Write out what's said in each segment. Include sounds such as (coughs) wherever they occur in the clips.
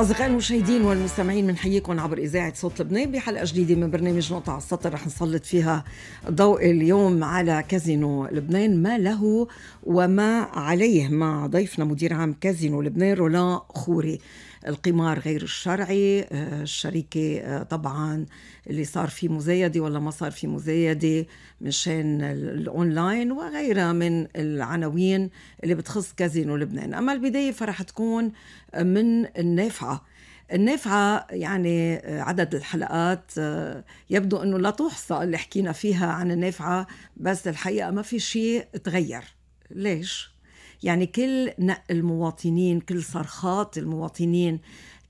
أصدقائي المشاهدين والمستمعين بنحييكم عبر إذاعة صوت لبنان بحلقة جديدة من برنامج نقطة على السطر رح نسلط فيها ضوء اليوم على كازينو لبنان ما له وما عليه مع ضيفنا مدير عام كازينو لبنان رولان خوري القمار غير الشرعي آه، الشركة آه، طبعا اللي صار في مزايدة ولا ما صار في مزايدة مشان الأونلاين وغيرها من العناوين اللي بتخص كازينو لبنان أما البداية فرح تكون من النافعة النافعة يعني آه، عدد الحلقات يبدو أنه لا تحصى اللي حكينا فيها عن النافعة بس الحقيقة ما في شيء تغير ليش؟ يعني كل نق المواطنين كل صرخات المواطنين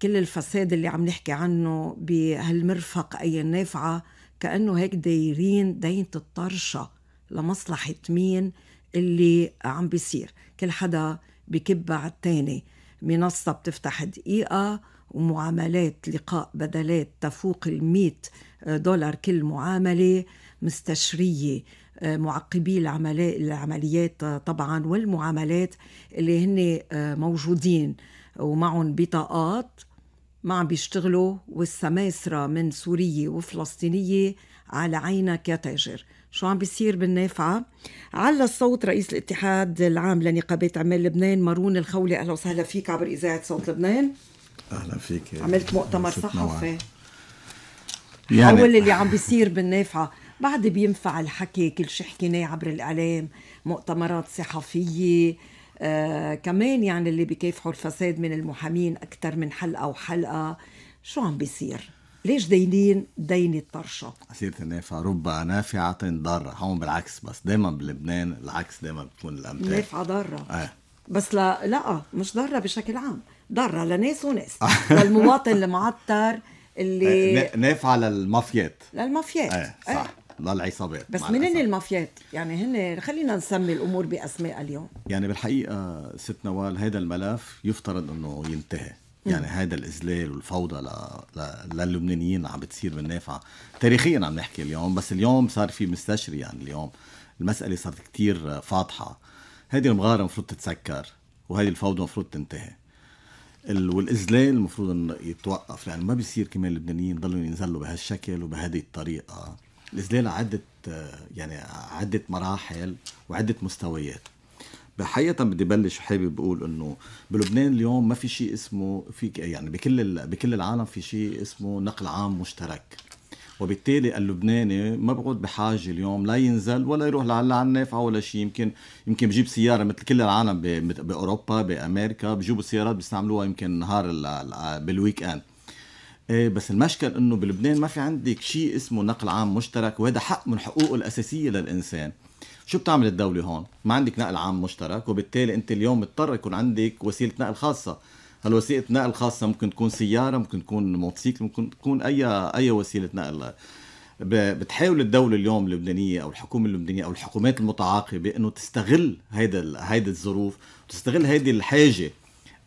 كل الفساد اللي عم نحكي عنه بهالمرفق أي النافعة كأنه هيك دايرين دينة الطرشة لمصلحة مين اللي عم بيصير كل حدا بكب على التاني منصة بتفتح دقيقة ومعاملات لقاء بدلات تفوق المئة دولار كل معاملة مستشرية معقبي العمليات طبعا والمعاملات اللي هن آه، موجودين ومعهم بطاقات ما عم بيشتغلوا والسماسرة من سورية وفلسطينية على عينك يا تاجر شو عم بيصير بالنافعة على الصوت رئيس الاتحاد العام لنقابات عمال لبنان مارون الخولي أهلا وسهلا فيك عبر إذاعة صوت لبنان أهلا فيك عملت مؤتمر صحفي يعني... حول اللي عم بيصير بالنافعة بعد بينفع الحكي كل شيء حكيناه عبر الإعلام مؤتمرات صحفية آه كمان يعني اللي بكافحوا الفساد من المحامين أكثر من حلقة وحلقة شو عم بيصير؟ ليش داينين دين الطرشه سيرة النافع رب نافعة ضارة هون بالعكس بس دايما بلبنان العكس دايما بتكون الأمثال نافعة ضارة آه. بس لا لا مش ضارة بشكل عام ضارة لناس وناس آه. (laughs) للمواطن المعطر اللي آه، نافعة للمافيات للمافيات آه. صح آه. ضل عصابات بس من هن المافيات يعني هن خلينا نسمي الامور باسماء اليوم يعني بالحقيقه ست نوال هذا الملف يفترض انه ينتهي يعني هذا الاذلال والفوضى ل... ل... للبنانيين اللي عم بتصير بالنافع تاريخيا عم نحكي اليوم بس اليوم صار في مستشري يعني اليوم المساله صارت كتير فاضحه هذه المغاره المفروض تتسكر وهذه الفوضى المفروض تنتهي ال... والاذلال المفروض انه يتوقف لانه يعني ما بيصير كمان اللبنانيين يضلوا ينزلوا بهالشكل وبهذه الطريقه الزليله عدت يعني عدت مراحل وعدت مستويات حقيقة بدي بلش حابب بقول انه بلبنان اليوم ما في شيء اسمه في يعني بكل بكل العالم في شيء اسمه نقل عام مشترك وبالتالي اللبناني ما بقعد بحاجه اليوم لا ينزل ولا يروح لا على النافعه ولا شيء يمكن يمكن بجيب سياره مثل كل العالم باوروبا بامريكا بجيبوا السيارات بيستعملوها يمكن نهار بالويك اند ايه بس المشكل انه بلبنان ما في عندك شيء اسمه نقل عام مشترك وهذا حق من حقوقه الاساسيه للانسان شو بتعمل الدولة هون؟ ما عندك نقل عام مشترك وبالتالي انت اليوم مضطر يكون عندك وسيلة نقل خاصة هالوسيلة نقل خاصة ممكن تكون سيارة ممكن تكون موتوسيكل ممكن تكون أي أي وسيلة نقل بتحاول الدولة اليوم اللبنانية أو الحكومة اللبنانية أو الحكومات المتعاقبة إنه تستغل هيدا هيدا الظروف تستغل هيدي الحاجة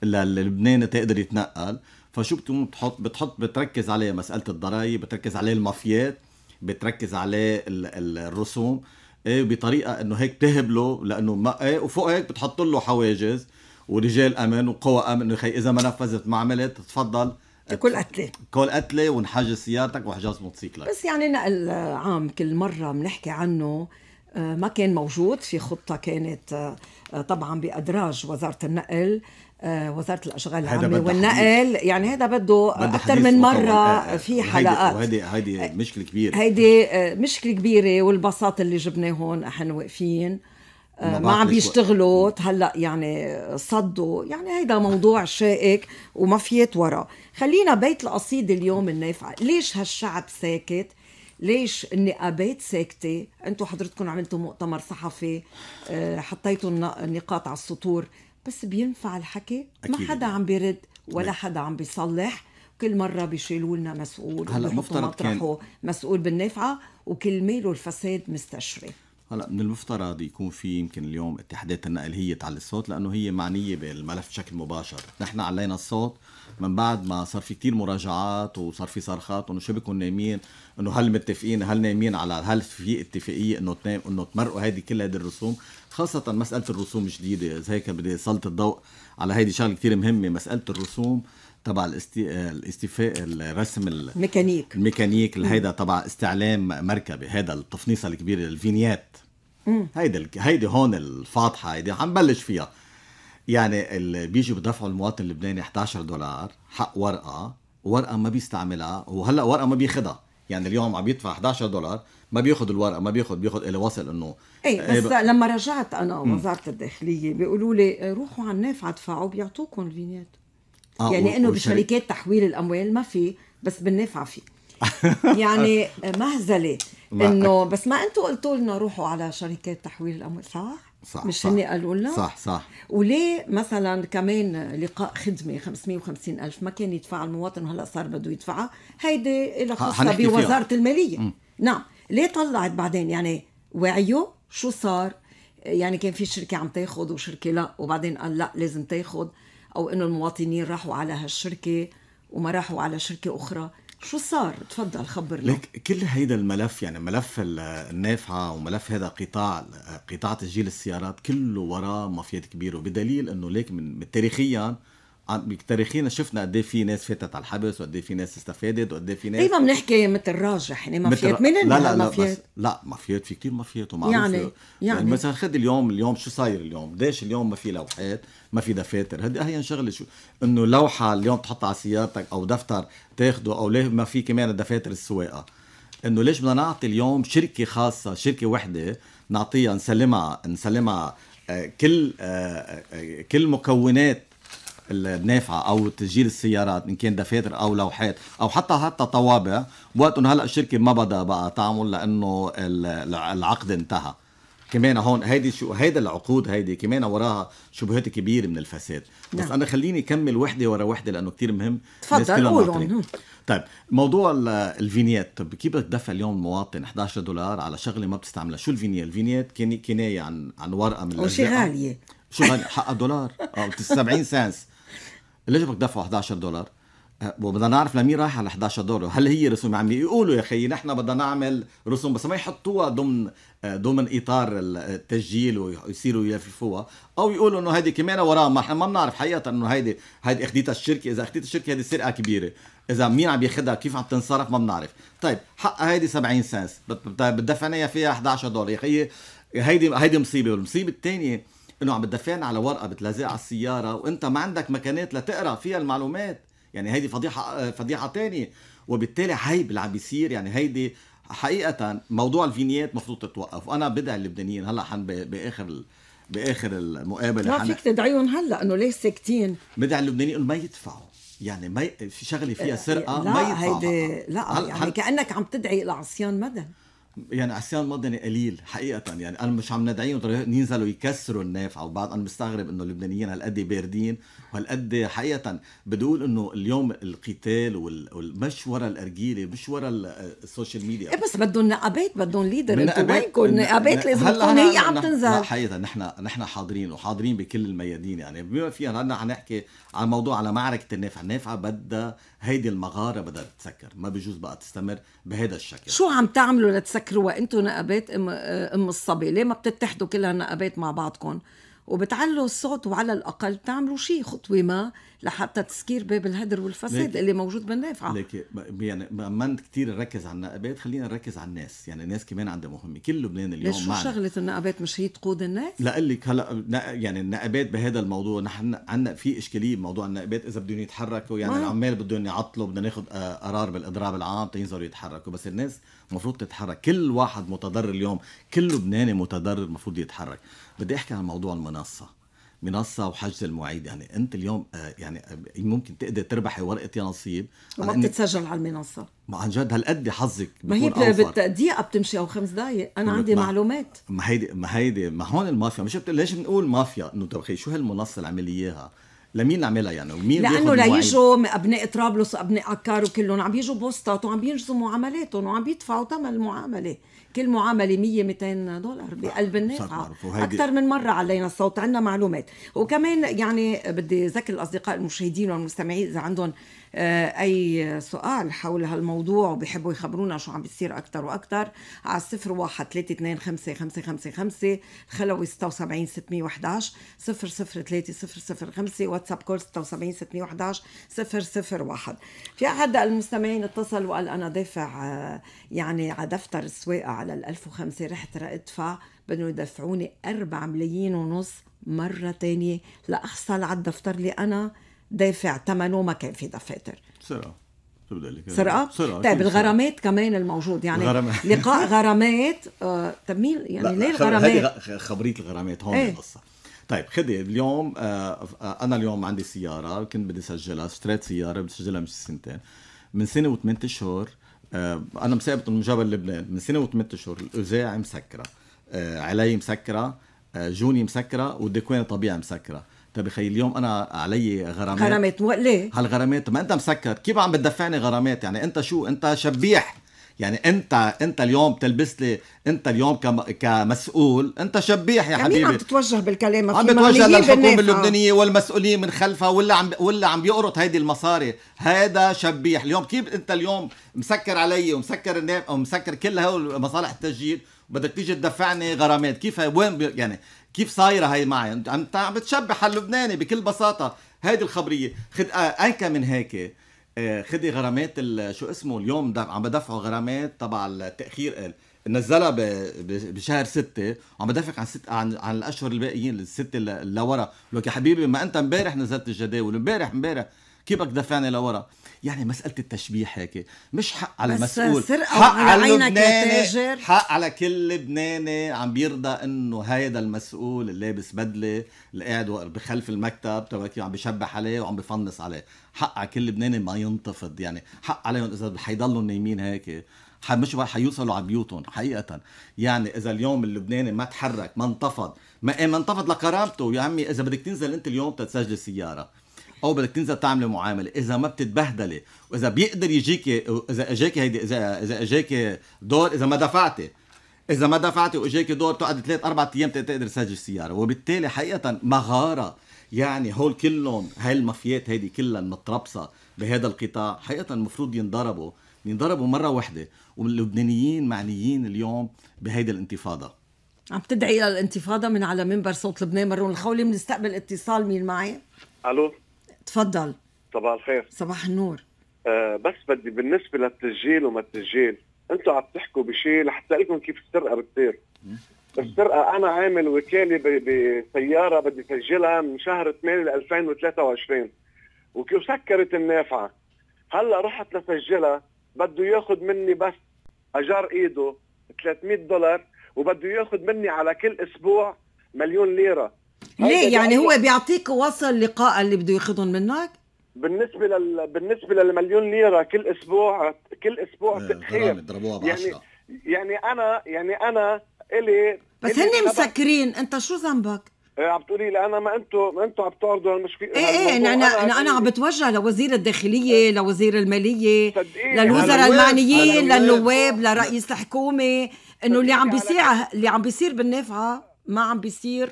للبنان تقدر يتنقل فشو بتقوم بتحط بتحط بتركز عليه مساله الضرائب بتركز عليه المافيات بتركز عليه الرسوم ايه بطريقه انه هيك تهبله لانه ما ايه وفوق هيك بتحط له حواجز ورجال امن وقوى امن يا اذا ما نفذت ما عملت تفضل كل قتله كل قتله ونحجز سيارتك وحجز موتوسيكلك بس يعني نقل عام كل مره بنحكي عنه آه، ما كان موجود في خطة كانت آه، طبعا بأدراج وزارة النقل آه، وزاره الاشغال العامه والنقل يعني هذا بده اكثر من مره آه، آه، في حلقات وهيدي هيدي مشكله كبيره هيدي مشكله كبيره والباصات اللي جبناه هون احنا واقفين ما عم بيشتغلوا هلا يعني صدوا يعني هيدا موضوع شائك وما في وراء خلينا بيت القصيدة اليوم النافعة ليش هالشعب ساكت ليش النقابات ساكتة انتم حضرتكم عملتوا مؤتمر صحفي حطيتوا النقاط على السطور بس بينفع الحكي ما حدا عم بيرد ولا نعم. حدا عم بيصلح كل مرة بيشيلوا لنا مسؤول هلا مفترض كان مسؤول بالنافعة وكل ميله الفساد مستشري هلا من المفترض يكون في يمكن اليوم اتحادات النقل هي تعلي الصوت لانه هي معنيه بالملف بشكل مباشر، نحن علينا الصوت من بعد ما صار في كثير مراجعات وصار في صرخات انه شو بكون نايمين انه هل متفقين هل نايمين على هل في اتفاقيه انه تنام انه تمرقوا هذه كل هذه الرسوم خاصة مسألة الرسوم جديدة إذا هيك بدي سلط الضوء على هيدي شغلة كثير مهمة مسألة الرسوم تبع الاستي... الاستيفاء الرسم الميكانيك الميكانيك هيدا تبع استعلام مركبة هذا التفنيصة الكبيرة الفينيات هيدي ال... هيدي هون الفاضحه هيدي حنبلش فيها يعني اللي بيجي بدفعوا المواطن اللبناني 11 دولار حق ورقه ورقه ما بيستعملها وهلا ورقه ما بياخذها يعني اليوم عم يدفع 11 دولار ما بياخذ الورقه ما بياخذ بياخذ الى وصل انه اي إيه، بس ب... لما رجعت انا وزاره الداخليه بيقولوا لي روحوا على النافعه ادفعوا بيعطوكم الفينيات آه يعني و... انه بشركات تحويل الاموال ما في بس بالنافعه في (laughs) يعني مهزله انه بس ما انتم قلتوا لنا روحوا على شركات تحويل الاموال صح؟ صح مش هن قالوا لنا؟ صح صح وليه مثلا كمان لقاء خدمه 550 الف ما كان يدفعها المواطن وهلا صار بده يدفعها هيدي لها خاصه بوزاره فيها. الماليه م. نعم ليه طلعت بعدين يعني وعيه شو صار يعني كان في شركه عم تاخذ وشركه لا وبعدين قال لا لازم تاخذ او انه المواطنين راحوا على هالشركه وما راحوا على شركه اخرى شو صار؟ تفضل خبرنا لك كل هيدا الملف يعني ملف النافعة وملف هذا قطاع قطاع تسجيل السيارات كله وراه مافيات كبيرة بدليل انه ليك من تاريخيا بتاريخينا شفنا قد ايه في ناس فاتت على الحبس وقد ايه في ناس استفادت وقد ايه في ناس دايما بنحكي مثل راجح يعني مافيات مين لا لا لا لا مافيات في كثير مافيات ومعروفه يعني, يعني يعني مثلا خد اليوم اليوم شو صاير اليوم؟ ليش اليوم ما في لوحات؟ ما في دفاتر؟ هدي هي شغله شو انه لوحه اليوم تحطها على سيارتك او دفتر تاخده او ليه ما في كمان دفاتر السواقه؟ انه ليش بدنا نعطي اليوم شركه خاصه شركه وحده نعطيها نسلمها نسلمها آه، كل آه، آه، كل مكونات النافعه او تسجيل السيارات ان كان دفاتر او لوحات او حتى حتى طوابع وقت هلا الشركه ما بدأ بقى تعمل لانه العقد انتهى كمان هون هيدي شو هيدا العقود هيدي كمان وراها شبهات كبيره من الفساد نعم. بس انا خليني اكمل وحده ورا وحده لانه كتير مهم تفضل قول طيب موضوع الفينيات طيب كيف بدك تدفع اليوم المواطن 11 دولار على شغله ما بتستعملها شو الفينيات الفينيات كنايه عن عن ورقه من وشي غاليه شو غاليه حقها دولار او 70 سنس اللي جبك دفعوا 11 دولار أه، وبدنا نعرف لمين رايح على 11 دولار هل هي رسوم عامله يقولوا يا خيي نحن بدنا نعمل رسوم بس ما يحطوها ضمن أه، ضمن اطار التسجيل ويصيروا يلففوها او يقولوا انه هيدي كمان وراها ما احنا ما بنعرف حقيقه انه هيدي هيدي اخذتها الشركه اذا اخذتها الشركه هذه سرقه كبيره اذا مين عم ياخذها كيف عم تنصرف ما بنعرف طيب حقها هيدي 70 سنس بتدفعنا فيها 11 دولار يا خيي هيدي هيدي مصيبه والمصيبه الثانيه انه عم بتدفعني على ورقه بتلزق على السياره وانت ما عندك مكانات لتقرا فيها المعلومات يعني هيدي فضيحه فضيحه ثانيه وبالتالي هي اللي عم بيصير يعني هيدي حقيقه موضوع الفينيات مفروض تتوقف وانا بدعي اللبنانيين هلا حن باخر باخر المقابله ما فيك تدعيهم هلا انه ليه ساكتين بدعي اللبنانيين انه ما يدفعوا يعني ما في شغله فيها سرقه لا ما يدفعوا هيدي لا يعني كانك عم تدعي لعصيان مدني يعني عصيان مدني قليل حقيقة يعني أنا مش عم ندعيهم ينزلوا يكسروا النافعة وبعض أنا مستغرب إنه اللبنانيين هالقد باردين وهالقد حقيقه بدي اقول انه اليوم القتال والمش ورا الارجيله مش ورا السوشيال ميديا إيه بس بدهم نقابات بدهم ليدر انتوا وينكم النقابات لازم تكون هي عم تنزل حقيقه نحن نحن حاضرين وحاضرين بكل الميادين يعني بما فيها هلا حنحكي على موضوع على معركه النافعه، النافعه بدها هيدي المغاره بدها تتسكر، ما بجوز بقى تستمر بهذا الشكل شو عم تعملوا لتسكروا انتوا نقابات ام ام الصبي، ليه ما بتتحدوا كل هالنقابات مع بعضكم؟ وبتعلوا الصوت وعلى الاقل تعملوا شيء خطوه ما لحتى تسكير باب الهدر والفساد اللي موجود بالنافعه ليك يعني ما كثير نركز على النقابات خلينا نركز على الناس يعني الناس كمان عندها مهمه كل لبنان اليوم ليش معنا. شغله النقابات مش هي تقود الناس لا لك هلا يعني النقابات بهذا الموضوع نحن عندنا في اشكاليه بموضوع النقابات اذا بدهم يتحركوا يعني العمال بدهم يعطلوا بدنا ناخذ آه، قرار بالاضراب العام تنزلوا يتحركوا بس الناس المفروض تتحرك كل واحد متضرر اليوم كل لبناني متضرر المفروض يتحرك بدي احكي عن موضوع المنصه منصة وحجز المعيد يعني أنت اليوم آه، يعني آه، ممكن تقدر تربحي ورقة يا نصيب وما بتتسجل على المنصة ما عن جد هالقد حظك ما هي بالدقيقة بتمشي أو خمس دقايق أنا عندي ما معلومات ما هيدي ما هيدي ما هون المافيا مش ليش بنقول مافيا إنه طب شو هالمنصة اللي عمل إياها لمين عملها يعني ومين لانه ليجوا ابناء طرابلس وابناء عكار وكلهم عم يجوا بوستات وعم ينجزوا معاملاتهم وعم يدفعوا ثمن المعامله كل معامله 100 200 دولار بقلب النافعه اكثر من مره علينا الصوت عندنا معلومات وكمان يعني بدي ذكر الاصدقاء المشاهدين والمستمعين اذا عندهم آه، أي سؤال حول هالموضوع وبيحبوا يخبرونا شو عم بيصير أكثر وأكثر على 01 واحد ثلاثة اثنين خلوي 76 611 صفر صفر واتساب كول 76 611 صفر في أحد المستمعين اتصل وقال أنا دافع آه، يعني على دفتر السواقة على ال 1005 رحت ادفع بدهم يدفعوني 4 ملايين ونص مرة ثانيه لأحصل على الدفتر اللي أنا دافع ثمنه ما كان في دفاتر سرقه سرقه؟ طيب الغرامات كمان الموجود يعني غرامات. (laughs) لقاء غرامات آه طيب مين يعني ليه الغرامات؟ خبريه الغرامات هون ايه؟ القصه طيب خدي اليوم آه،, آه انا اليوم عندي سياره كنت بدي اسجلها اشتريت سياره بدي اسجلها من سنتين من سنه وثمان اشهر آه انا مسابقه من جبل لبنان من سنه وثمان اشهر الاذاعه مسكره آه علي مسكره آه جوني مسكره والديكوين طبيعي مسكره طيب خي اليوم انا علي غرامات غرامات و... ليه؟ هالغرامات ما انت مسكر كيف عم بتدفعني غرامات يعني انت شو انت شبيح يعني انت انت اليوم تلبس لي انت اليوم كم... كمسؤول انت شبيح يا يعني حبيبي عم تتوجه بالكلام عم بتوجه للحكومه آه. اللبنانيه والمسؤولين من خلفها واللي عم واللي عم بيقرط هيدي المصاري هذا شبيح اليوم كيف انت اليوم مسكر علي ومسكر النا... ومسكر كل هول مصالح التسجيل بدك تيجي تدفعني غرامات كيف وين يعني كيف صايره هي معي عم عم بتشبح على اللبناني بكل بساطه هيدي الخبريه خد آه، انكى من هيك آه، خدي غرامات شو اسمه اليوم عم بدفعوا غرامات تبع التاخير نزلها بشهر ستة وعم بدافع عن ست عن, عن الاشهر الباقيين الستة لورا لك يا حبيبي ما انت امبارح نزلت الجداول امبارح امبارح كيف بدك تدفعني لورا يعني مساله التشبيه هيك مش حق على مسؤول حق على لبناني حق على كل لبناني عم بيرضى انه هيدا المسؤول اللي لابس بدله اللي قاعد بخلف المكتب تبعك عم بشبح عليه وعم بفنص عليه حق على كل لبناني ما ينتفض يعني حق عليهم اذا حيضلوا نايمين هيك مش حيوصلوا على بيوتهم حقيقة يعني إذا اليوم اللبناني ما تحرك ما انتفض ما, إيه، ما انتفض لكرامته يا عمي إذا بدك تنزل أنت اليوم تتسجل سيارة او بدك تنزل تعملي معامله اذا ما بتتبهدلي واذا بيقدر يجيك اذا اجاك هيدي اذا اذا اجاك دور اذا ما دفعتي اذا ما دفعتي واجاك دور تقعد ثلاث اربع ايام تقدر تسجل السياره وبالتالي حقيقه مغاره يعني هول كلهم هاي المافيات هيدي كلها المتربصه بهذا القطاع حقيقه المفروض ينضربوا ينضربوا مره واحده واللبنانيين معنيين اليوم بهيدي الانتفاضه عم تدعي الى الانتفاضه من على منبر صوت لبنان مرون الخولي بنستقبل اتصال مين معي الو تفضل صباح الخير صباح النور آه بس بدي بالنسبه للتسجيل وما التسجيل انتوا عم تحكوا بشيء لحتى لكم كيف السرقه بتصير السرقه انا عامل وكاله بسياره بدي سجلها من شهر 8 ل 2023 وسكرت النافعه هلا رحت لسجلها بده ياخذ مني بس اجار ايده 300 دولار وبده ياخذ مني على كل اسبوع مليون ليره ليه يعني هو بيعطيك وصل لقاء اللي بده ياخذهم منك بالنسبه لل... بالنسبه للمليون ليره كل اسبوع كل اسبوع تاخير ب 10 يعني يعني انا يعني انا الي بس هن مسكرين انت شو ذنبك؟ إيه، عم تقولي لي انا ما انتم ما انتم عم تعرضوا هالمشكله ايه ايه انا انا انا عم بتوجه لوزير الداخليه إيه. لوزير الماليه للوزراء المعنيين للنواب لرئيس الحكومه انه اللي عم بيصير اللي عم بيصير بالنافعه ما عم بيصير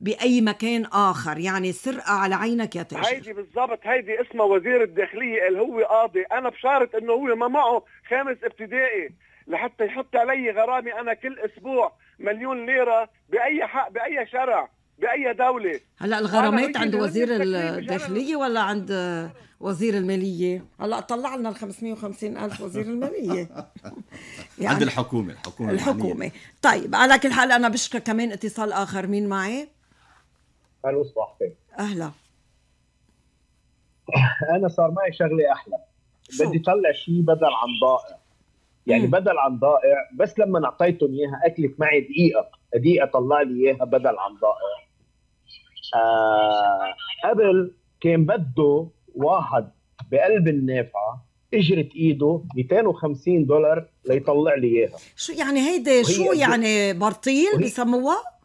باي مكان اخر يعني سرقه على عينك يا تاجر هيدي بالضبط هيدي اسمها وزير الداخليه اللي هو قاضي انا بشارط انه هو ما معه خامس ابتدائي لحتى يحط علي غرامه انا كل اسبوع مليون ليره باي حق باي شرع باي دوله هلا الغرامات عند وزير الداخليه ولا عند وزير الماليه هلا طلع لنا ال 550 الف وزير الماليه (laughs) يعني عند الحكومه الحكومه الحكومه طيب على كل حال انا بشكر كمان اتصال اخر مين معي الو صباح الخير اهلا (laughs) انا صار معي شغله احلى شو. بدي طلع شيء بدل عن ضائع يعني مم. بدل عن ضائع بس لما اعطيتهم اياها اكلت معي دقيقه دقيقه طلع لي اياها بدل عن ضائع آه قبل كان بده واحد بقلب النافعه اجرة ايده 250 دولار ليطلع لي اياها شو يعني هيدي شو يعني برطيل بسموها؟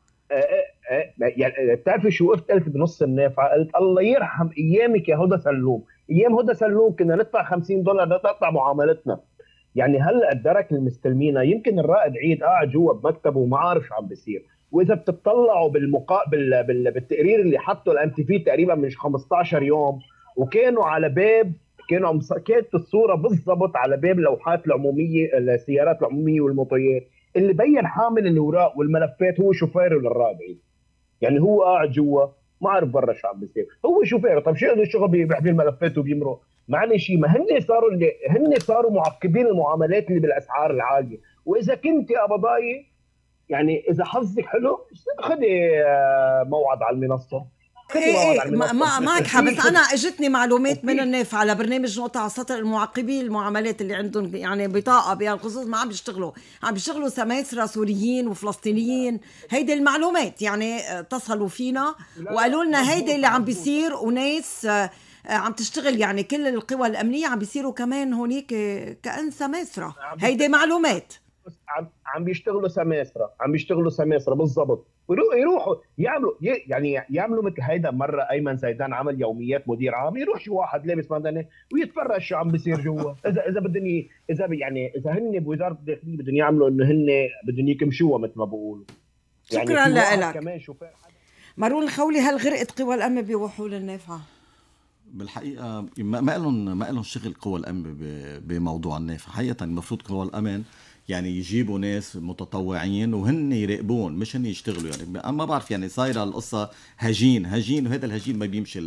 بتعرفش وقفت قلت بنص النافعه قلت الله يرحم ايامك يا هدى سلوم ايام هدى سلوم كنا ندفع 50 دولار ده تقطع معاملتنا يعني هلا الدرك اللي يمكن الرائد عيد قاعد آه، جوا بمكتبه وما عارف شو عم بيصير واذا بتطلعوا بال... بالتقرير اللي حطه الام تي في تقريبا من 15 يوم وكانوا على باب كانوا كانت الصوره بالضبط على باب لوحات العموميه السيارات العموميه والمطيات اللي بين حامل الاوراق والملفات هو شوفيره للرابعي يعني هو قاعد جوا ما عارف برا شو عم بيصير هو شوفيره طب شو له شغل بيحمي الملفات وبيمرق معلش ما هن صاروا اللي هن صاروا معقبين المعاملات اللي بالاسعار العاليه واذا كنت يا ابضايه يعني اذا حظك حلو خذي آه، موعد على المنصه ايه ايه معك بس انا اجتني معلومات من النافع على برنامج نقطة على السطر المعاقبين المعاملات اللي عندهم يعني بطاقة بهالخصوص ما عم بيشتغلوا عم بيشتغلوا سماسرة سوريين وفلسطينيين هيدي المعلومات يعني آه، اتصلوا فينا وقالوا لنا هيدي اللي عم بيصير وناس آه، آه، عم تشتغل يعني كل القوى الامنيه عم بيصيروا كمان هونيك كان سماسره هيدي معلومات عم عم بيشتغلوا سماسره عم بيشتغلوا سماسره بالضبط يروحوا يعملوا يعني يعملوا مثل هيدا مره ايمن زيدان عمل يوميات مدير عام يروح شي واحد لابس مدني ويتفرج شو عم بيصير جوا اذا اذا بدهم اذا يعني اذا هن بوزاره الداخليه بدهم يعملوا انه هن بدهم يكمشوها مثل ما بقولوا يعني شكرا لك كمان شو مارون الخولي هل غرقت قوى الامن بوحول النافعه؟ بالحقيقه ما لهم ما لهم شغل قوى الامن بموضوع النافعه، حقيقه المفروض قوى الامن يعني يجيبوا ناس متطوعين وهن يراقبون مش هن يشتغلوا يعني ما بعرف يعني صايره القصه هجين هجين وهذا الهجين ما بيمشي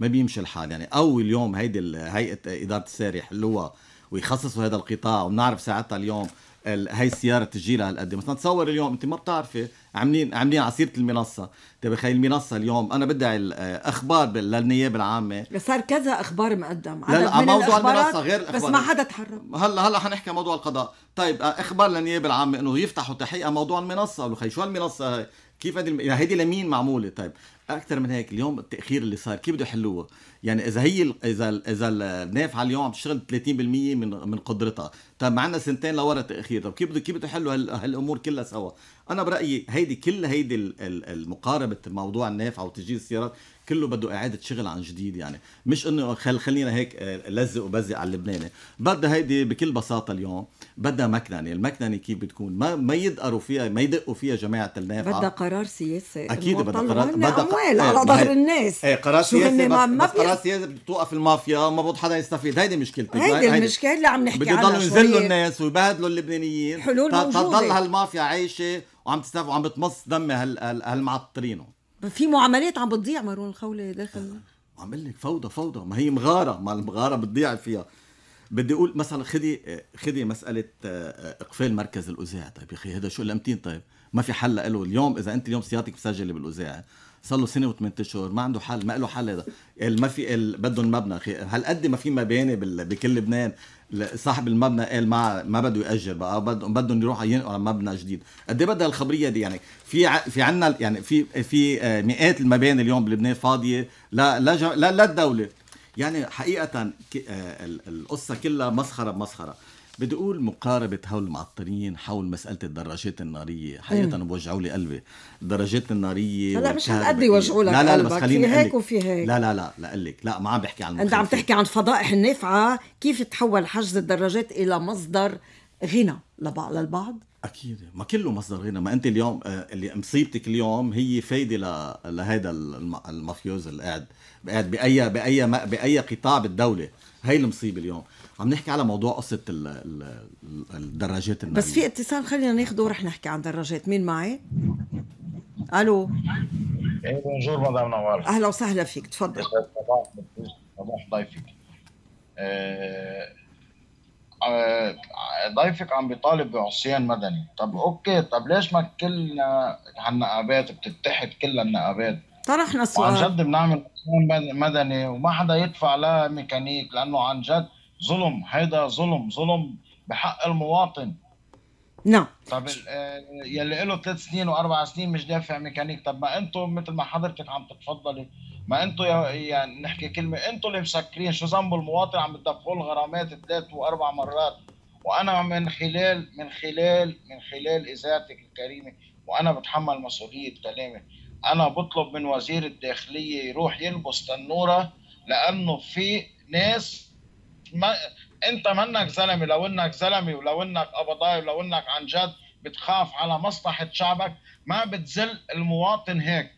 ما بيمشي الحال يعني او اليوم هيدي هيئه اداره السير يحلوها ويخصصوا هذا القطاع ونعرف ساعتها اليوم هاي السياره تجي لها هالقد إيه. مثلا تصور اليوم انت ما بتعرفي عاملين عاملين عصيره المنصه طيب هي المنصه اليوم انا بدعي الاخبار آه، للنيابه العامه صار كذا اخبار مقدم لا لا موضوع المنصه غير الأخبار. بس ما حدا تحرك هلا هلا حنحكي موضوع القضاء طيب آه، اخبار للنيابه العامه انه يفتحوا تحقيق موضوع المنصه قالوا خي شو هالمنصه هاي كيف هذه الم... يعني هيدي لمين معموله طيب اكثر من هيك اليوم التاخير اللي صار كيف بده يحلوه يعني اذا هي اذا اذا النافعه اليوم عم تشتغل 30% من من قدرتها طيب معنا سنتين لورا تاخير طيب كيف بده كيف بده يحلوا هالامور كلها سوا انا برايي هيدي كل هيدي المقاربه موضوع النافعه وتجهيز السيارات كله بده اعاده شغل عن جديد يعني مش انه خل خلينا هيك آه، لزق وبزق على اللبناني بدها هيدي بكل بساطه اليوم بدها مكننه المكننه كيف بتكون ما ما يدقروا فيها ما يدقوا فيها جماعه النافعه بدها قرار سياسي اكيد بدها قرار بدها اموال إيه، على ظهر الناس ايه قرار سياسي ما بس, بس قرار سياسي بتوقف المافيا ما بده حدا يستفيد هيدي مشكلتك هيدي المشكله اللي عم نحكي عنها بده يضلوا ينزلوا الناس ويبهدلوا اللبنانيين حلول موجوده تضل هالمافيا عايشه وعم تستف وعم بتمص دم هالمعطرينهم في معاملات عم بتضيع مروان الخولي داخل آه، عم لك فوضى فوضى ما هي مغاره ما المغاره بتضيع فيها بدي اقول مثلا خدي خدي مساله آه، آه، اقفال مركز الاذاعه طيب يا اخي هذا شو الامتين طيب ما في حل له اليوم اذا انت اليوم سيارتك مسجله بالاذاعه صار له سنه و8 اشهر ما عنده حل ما له حل هذا ما في بدهم مبنى هالقد ما في مباني بكل لبنان صاحب المبنى قال ما ما بده ياجر بقى بدهم بدهم يروحوا ينقلوا على مبنى جديد قد ايه بدها الخبريه دي يعني في ع... في عندنا يعني في في آه، مئات المباني اليوم بلبنان فاضيه لا لا لا, لا الدوله يعني حقيقه آه، القصه كلها مسخره بمسخره بدي اقول مقاربه هول المعطلين حول مساله الدراجات الناريه حقيقه بوجعوا لي قلبي الدراجات الناريه هلا مش هالقد يوجعوا لك لا لا, بس خليني في هيك وفي هيك لا لا لا لا لا, لا ما عم بحكي عن انت عم تحكي عن فضائح النافعه كيف تحول حجز الدراجات الى مصدر غنى للبعض اكيد ما كله مصدر غنى ما انت اليوم آه، اللي مصيبتك اليوم هي فايده لهذا المافيوز اللي قاعد قاعد باي باي باي قطاع بالدوله هي المصيبه اليوم عم نحكي على موضوع قصه الدراجات النارية. بس في اتصال خلينا ناخده ورح نحكي عن دراجات مين معي الو ايه بونجور مدام نوال اهلا وسهلا فيك تفضل إيه، صباح ضيفك إيه، آه، ضيفك عم بيطالب بعصيان مدني طب اوكي طب ليش ما كلنا هالنقابات بتتحد كل النقابات طرحنا السؤال عن جد بنعمل عصيان مدني وما حدا يدفع لا ميكانيك لانه عن جد ظلم هيدا ظلم ظلم بحق المواطن نعم طب آه، يلي له ثلاث سنين واربع سنين مش دافع ميكانيك طب ما انتم مثل ما حضرتك عم تتفضلي ما انتم يعني نحكي كلمه انتم اللي مسكرين شو ذنب المواطن عم تدفعوا غرامات ثلاث واربع مرات وانا من خلال من خلال من خلال اذاعتك الكريمه وانا بتحمل مسؤوليه كلامي انا بطلب من وزير الداخليه يروح يلبس تنوره لانه في ناس ما انت منك زلمه لو انك زلمه ولو انك قبضاي ولو انك عن جد بتخاف على مصلحه شعبك ما بتزل المواطن هيك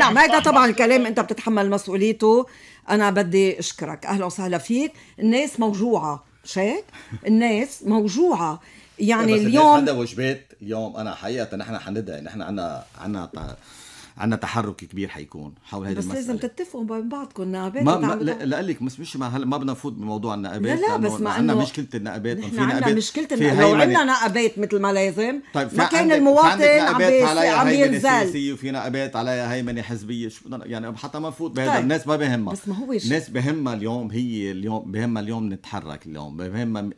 نعم هذا طبعا كلام انت بتتحمل مسؤوليته انا بدي اشكرك اهلا وسهلا فيك الناس موجوعه مش هيك الناس موجوعه يعني اليوم عندها وجبات اليوم انا حقيقه نحن حندعي نحن عندنا عندنا عندنا تحرك كبير حيكون حول هذه المساله بس لازم تتفقوا بين بعضكم النقابات ما, ما لك مش مش ما هلا ما بدنا نفوت بموضوع النقابات لا لا بس ما عندنا مشكله النقابات في نقابات مشكله لو عندنا نقابات مثل ما لازم طيب ما كان المواطن عم عم ينزل وفي نقابات عليها هيمنه حزبيه شو بدنا يعني حتى ما نفوت بهذا طيب. الناس ما بهمها بس ما هو الناس بهمها اليوم هي اليوم بهمها اليوم نتحرك اليوم بهمها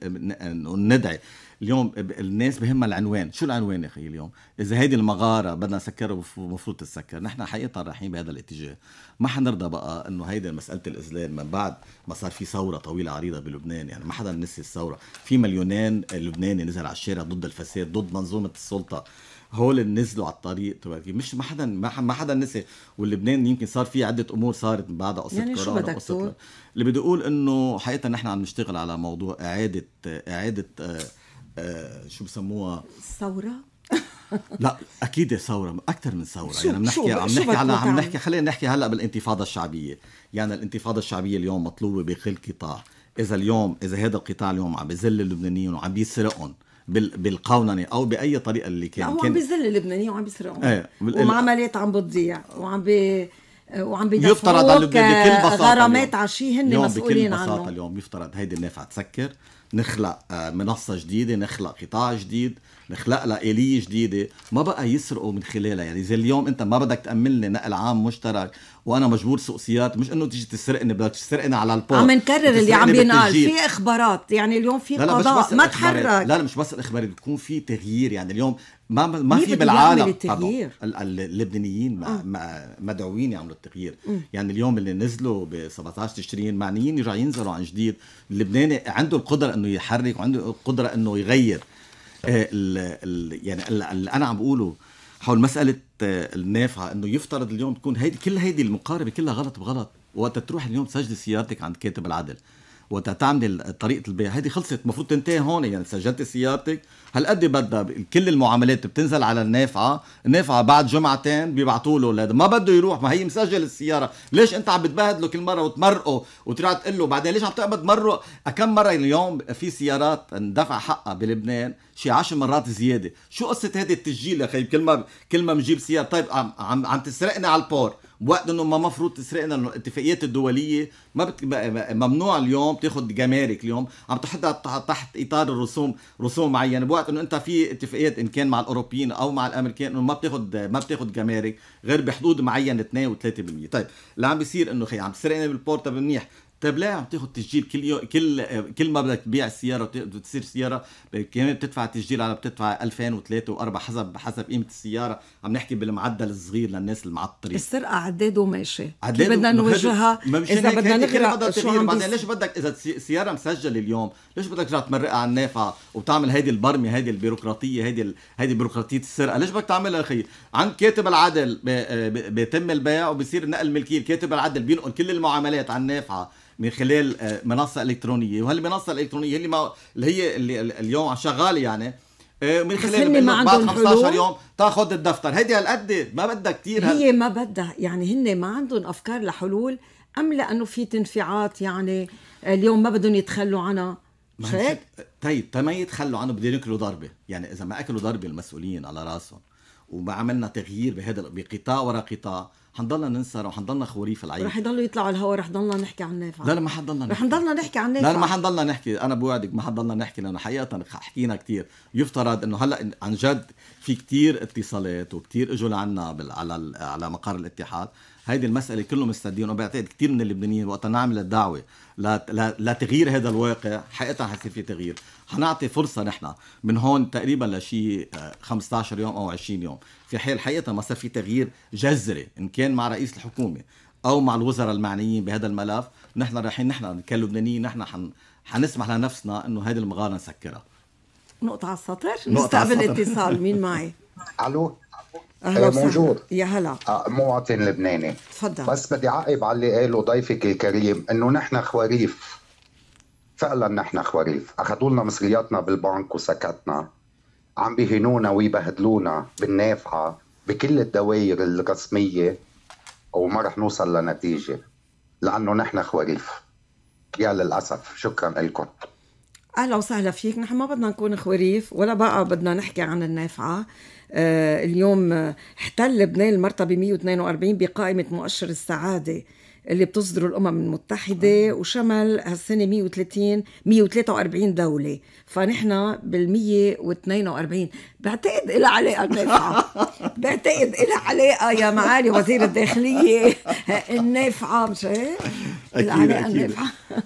ندعي اليوم الناس بهمها العنوان شو العنوان يا اخي اليوم اذا هيدي المغاره بدنا نسكرها المفروض تتسكر نحن حقيقه رايحين بهذا الاتجاه ما حنرضى بقى انه هيدي مساله الاذلال من بعد ما صار في ثوره طويله عريضه بلبنان يعني ما حدا نسي الثوره في مليونين لبناني نزل على الشارع ضد الفساد ضد منظومه السلطه هول نزلوا على الطريق طبعا. مش ما حدا ما حدا نسي واللبنان يمكن صار في عده امور صارت من بعد قصه يعني شو بدك تقول؟ اللي بدي اقول انه حقيقه نحن عم نشتغل على موضوع اعاده اعاده آه، آه، شو بسموها ثوره لا اكيد ثوره اكثر من ثوره يعني عم نحكي عم نحكي على عم نحكي خلينا نحكي هلا بالانتفاضه الشعبيه يعني الانتفاضه الشعبيه اليوم مطلوبه بكل قطاع اذا اليوم اذا هذا القطاع اليوم عم بذل اللبنانيين وعم بيسرقهم بالقوننه او باي طريقه اللي كان هو عم بيذل اللبنانيين وعم بيسرقهم ايه ومعاملات عم بتضيع وعم بي وعم يفترض على اللبنانيين بكل بساطه غرامات على شيء هن مسؤولين عنه اليوم بكل بساطه اليوم يفترض هيدي النافعه تسكر نخلق آه، منصة جديدة نخلق قطاع جديد نخلق لها آلية جديدة ما بقى يسرقوا من خلالها يعني زي اليوم أنت ما بدك تأمن لي نقل عام مشترك وانا مجبور سوق سيارات مش انه تيجي تسرقني بدك تسرقني على البوست عم نكرر اللي عم بينقال في اخبارات يعني اليوم في لا لا قضاء ما تحرك لا لا مش بس الاخبارات بيكون في تغيير يعني اليوم ما ما في بالعالم آه، اللبنانيين آه. مدعوين يعملوا التغيير يعني اليوم اللي نزلوا ب 17 تشرين معنيين يرجعوا ينزلوا عن جديد اللبناني عنده القدره انه يحرك وعنده القدره انه يغير آه ال ال يعني اللي انا عم بقوله حول مساله آه، النافعه انه يفترض اليوم تكون هيدي كل هيدي المقاربه كلها غلط بغلط وقت تروح اليوم تسجل سيارتك عند كاتب العدل تعمل طريقه البيع هذه خلصت المفروض تنتهي هون يعني سجلت سيارتك هالقد بدها كل المعاملات بتنزل على النافعه النافعه بعد جمعتين بيبعثوا له لهذا ما بده يروح ما هي مسجل السياره ليش انت عم بتبهدله كل مره وتمرقه وترجع تقول له بعدين ليش عم تقبض تمرق كم مره اليوم في سيارات اندفع حقها بلبنان شي 10 مرات زياده شو قصه هذه التسجيل يا خي كل ما كل ما بنجيب سياره طيب عم عم, عم تسرقني على البور بوقت انه ما مفروض تسرقنا الاتفاقيات الدوليه ما بت... ممنوع اليوم تاخذ جمارك اليوم عم تحطها تحت اطار الرسوم رسوم معينه بوقت انه انت في اتفاقيات ان كان مع الاوروبيين او مع الامريكان انه ما بتاخذ ما بتاخذ جمارك غير بحدود معينه 2 و3% طيب اللي عم بيصير انه خي عم تسرقنا بالبورتا منيح طيب ليه عم تاخذ تسجيل كل يو... كل كل ما بدك تبيع السياره وتصير سياره كمان بتدفع تسجيل على بتدفع 2000 و4 3 و حسب حسب قيمه السياره عم نحكي بالمعدل الصغير للناس المعطرين السرقه عداد وماشي عداد بدنا نوجهها اذا بدنا نغرق شو بعدين ليش بدك اذا السياره مسجله اليوم ليش بدك ترجع تمرقها على النافعه وتعمل هيدي البرمه هيدي البيروقراطيه هيدي ال... هيدي بيروقراطيه السرقه ليش بدك تعملها اخي عند كاتب العدل آه، بيتم البيع وبصير نقل ملكيه الكاتب العدل بينقل كل المعاملات على النافعه من خلال آه، منصه الكترونيه وهالمنصه الالكترونيه اللي ما اللي هي اللي اليوم شغاله يعني آه، من خلال ما بعد 15 يوم تاخذ الدفتر هيدي هالقد ما بدها كثير هل... هي ما بدها يعني هن ما عندهم افكار لحلول ام لانه في تنفيعات يعني آه، اليوم ما بدهم يتخلوا عنها مش هيك؟ طيب تما طيب يتخلوا عنه بدهم ياكلوا ضربه، يعني اذا ما اكلوا ضربه المسؤولين على راسهم وما عملنا تغيير بهذا بقطاع ورا قطاع حنضلنا ننسر وحنضلنا خوريف العيد رح يضلوا يطلعوا الهوا رح ضلنا نحكي عن نافع لا لا ما حنضلنا رح نضلنا نحكي عن نافع لا ما حنضلنا نحكي انا بوعدك ما حنضلنا نحكي لانه حقيقه حكينا كثير يفترض انه هلا عن جد في كثير اتصالات وكثير اجوا لعنا على على مقر الاتحاد هيدي المسألة كله مستعدين وبعتقد كثير من اللبنانيين وقت نعمل الدعوة لتغيير هذا الواقع حقيقة حيصير في تغيير حنعطي فرصه نحن من هون تقريبا لشيء 15 آه، يوم او 20 يوم في حال حقيقه ما صار في تغيير جذري ان كان مع رئيس الحكومه او مع الوزراء المعنيين بهذا الملف نحن رايحين نحن كلبنانيين نحن حن حنسمح لنفسنا انه هذه المغاره نسكرها نقطة على السطر نستقبل اتصال مين معي (laughs) الو أهلا إيه، موجود يا هلا آه، مواطن لبناني تفضل بس بدي اعقب على اللي قاله ضيفك الكريم انه نحن خواريف فعلا نحن خواريف اخذوا لنا مصرياتنا بالبنك وسكتنا عم بيهنونا ويبهدلونا بالنافعه بكل الدوائر الرسميه وما رح نوصل لنتيجه لانه نحن خواريف يا للاسف شكرا لكم اهلا وسهلا فيك نحن ما بدنا نكون خواريف ولا بقى بدنا نحكي عن النافعه آه، اليوم احتل لبنان المرتبه 142 بقائمه مؤشر السعاده اللي بتصدره الامم المتحده وشمل هالسنه 130 143 دوله فنحن بال 142 بعتقد لها علاقه (laughs) نافعه بعتقد لها علاقه يا معالي وزير الداخليه (laughs) النافعه مش هيك؟ إيه؟ اكيد اكيد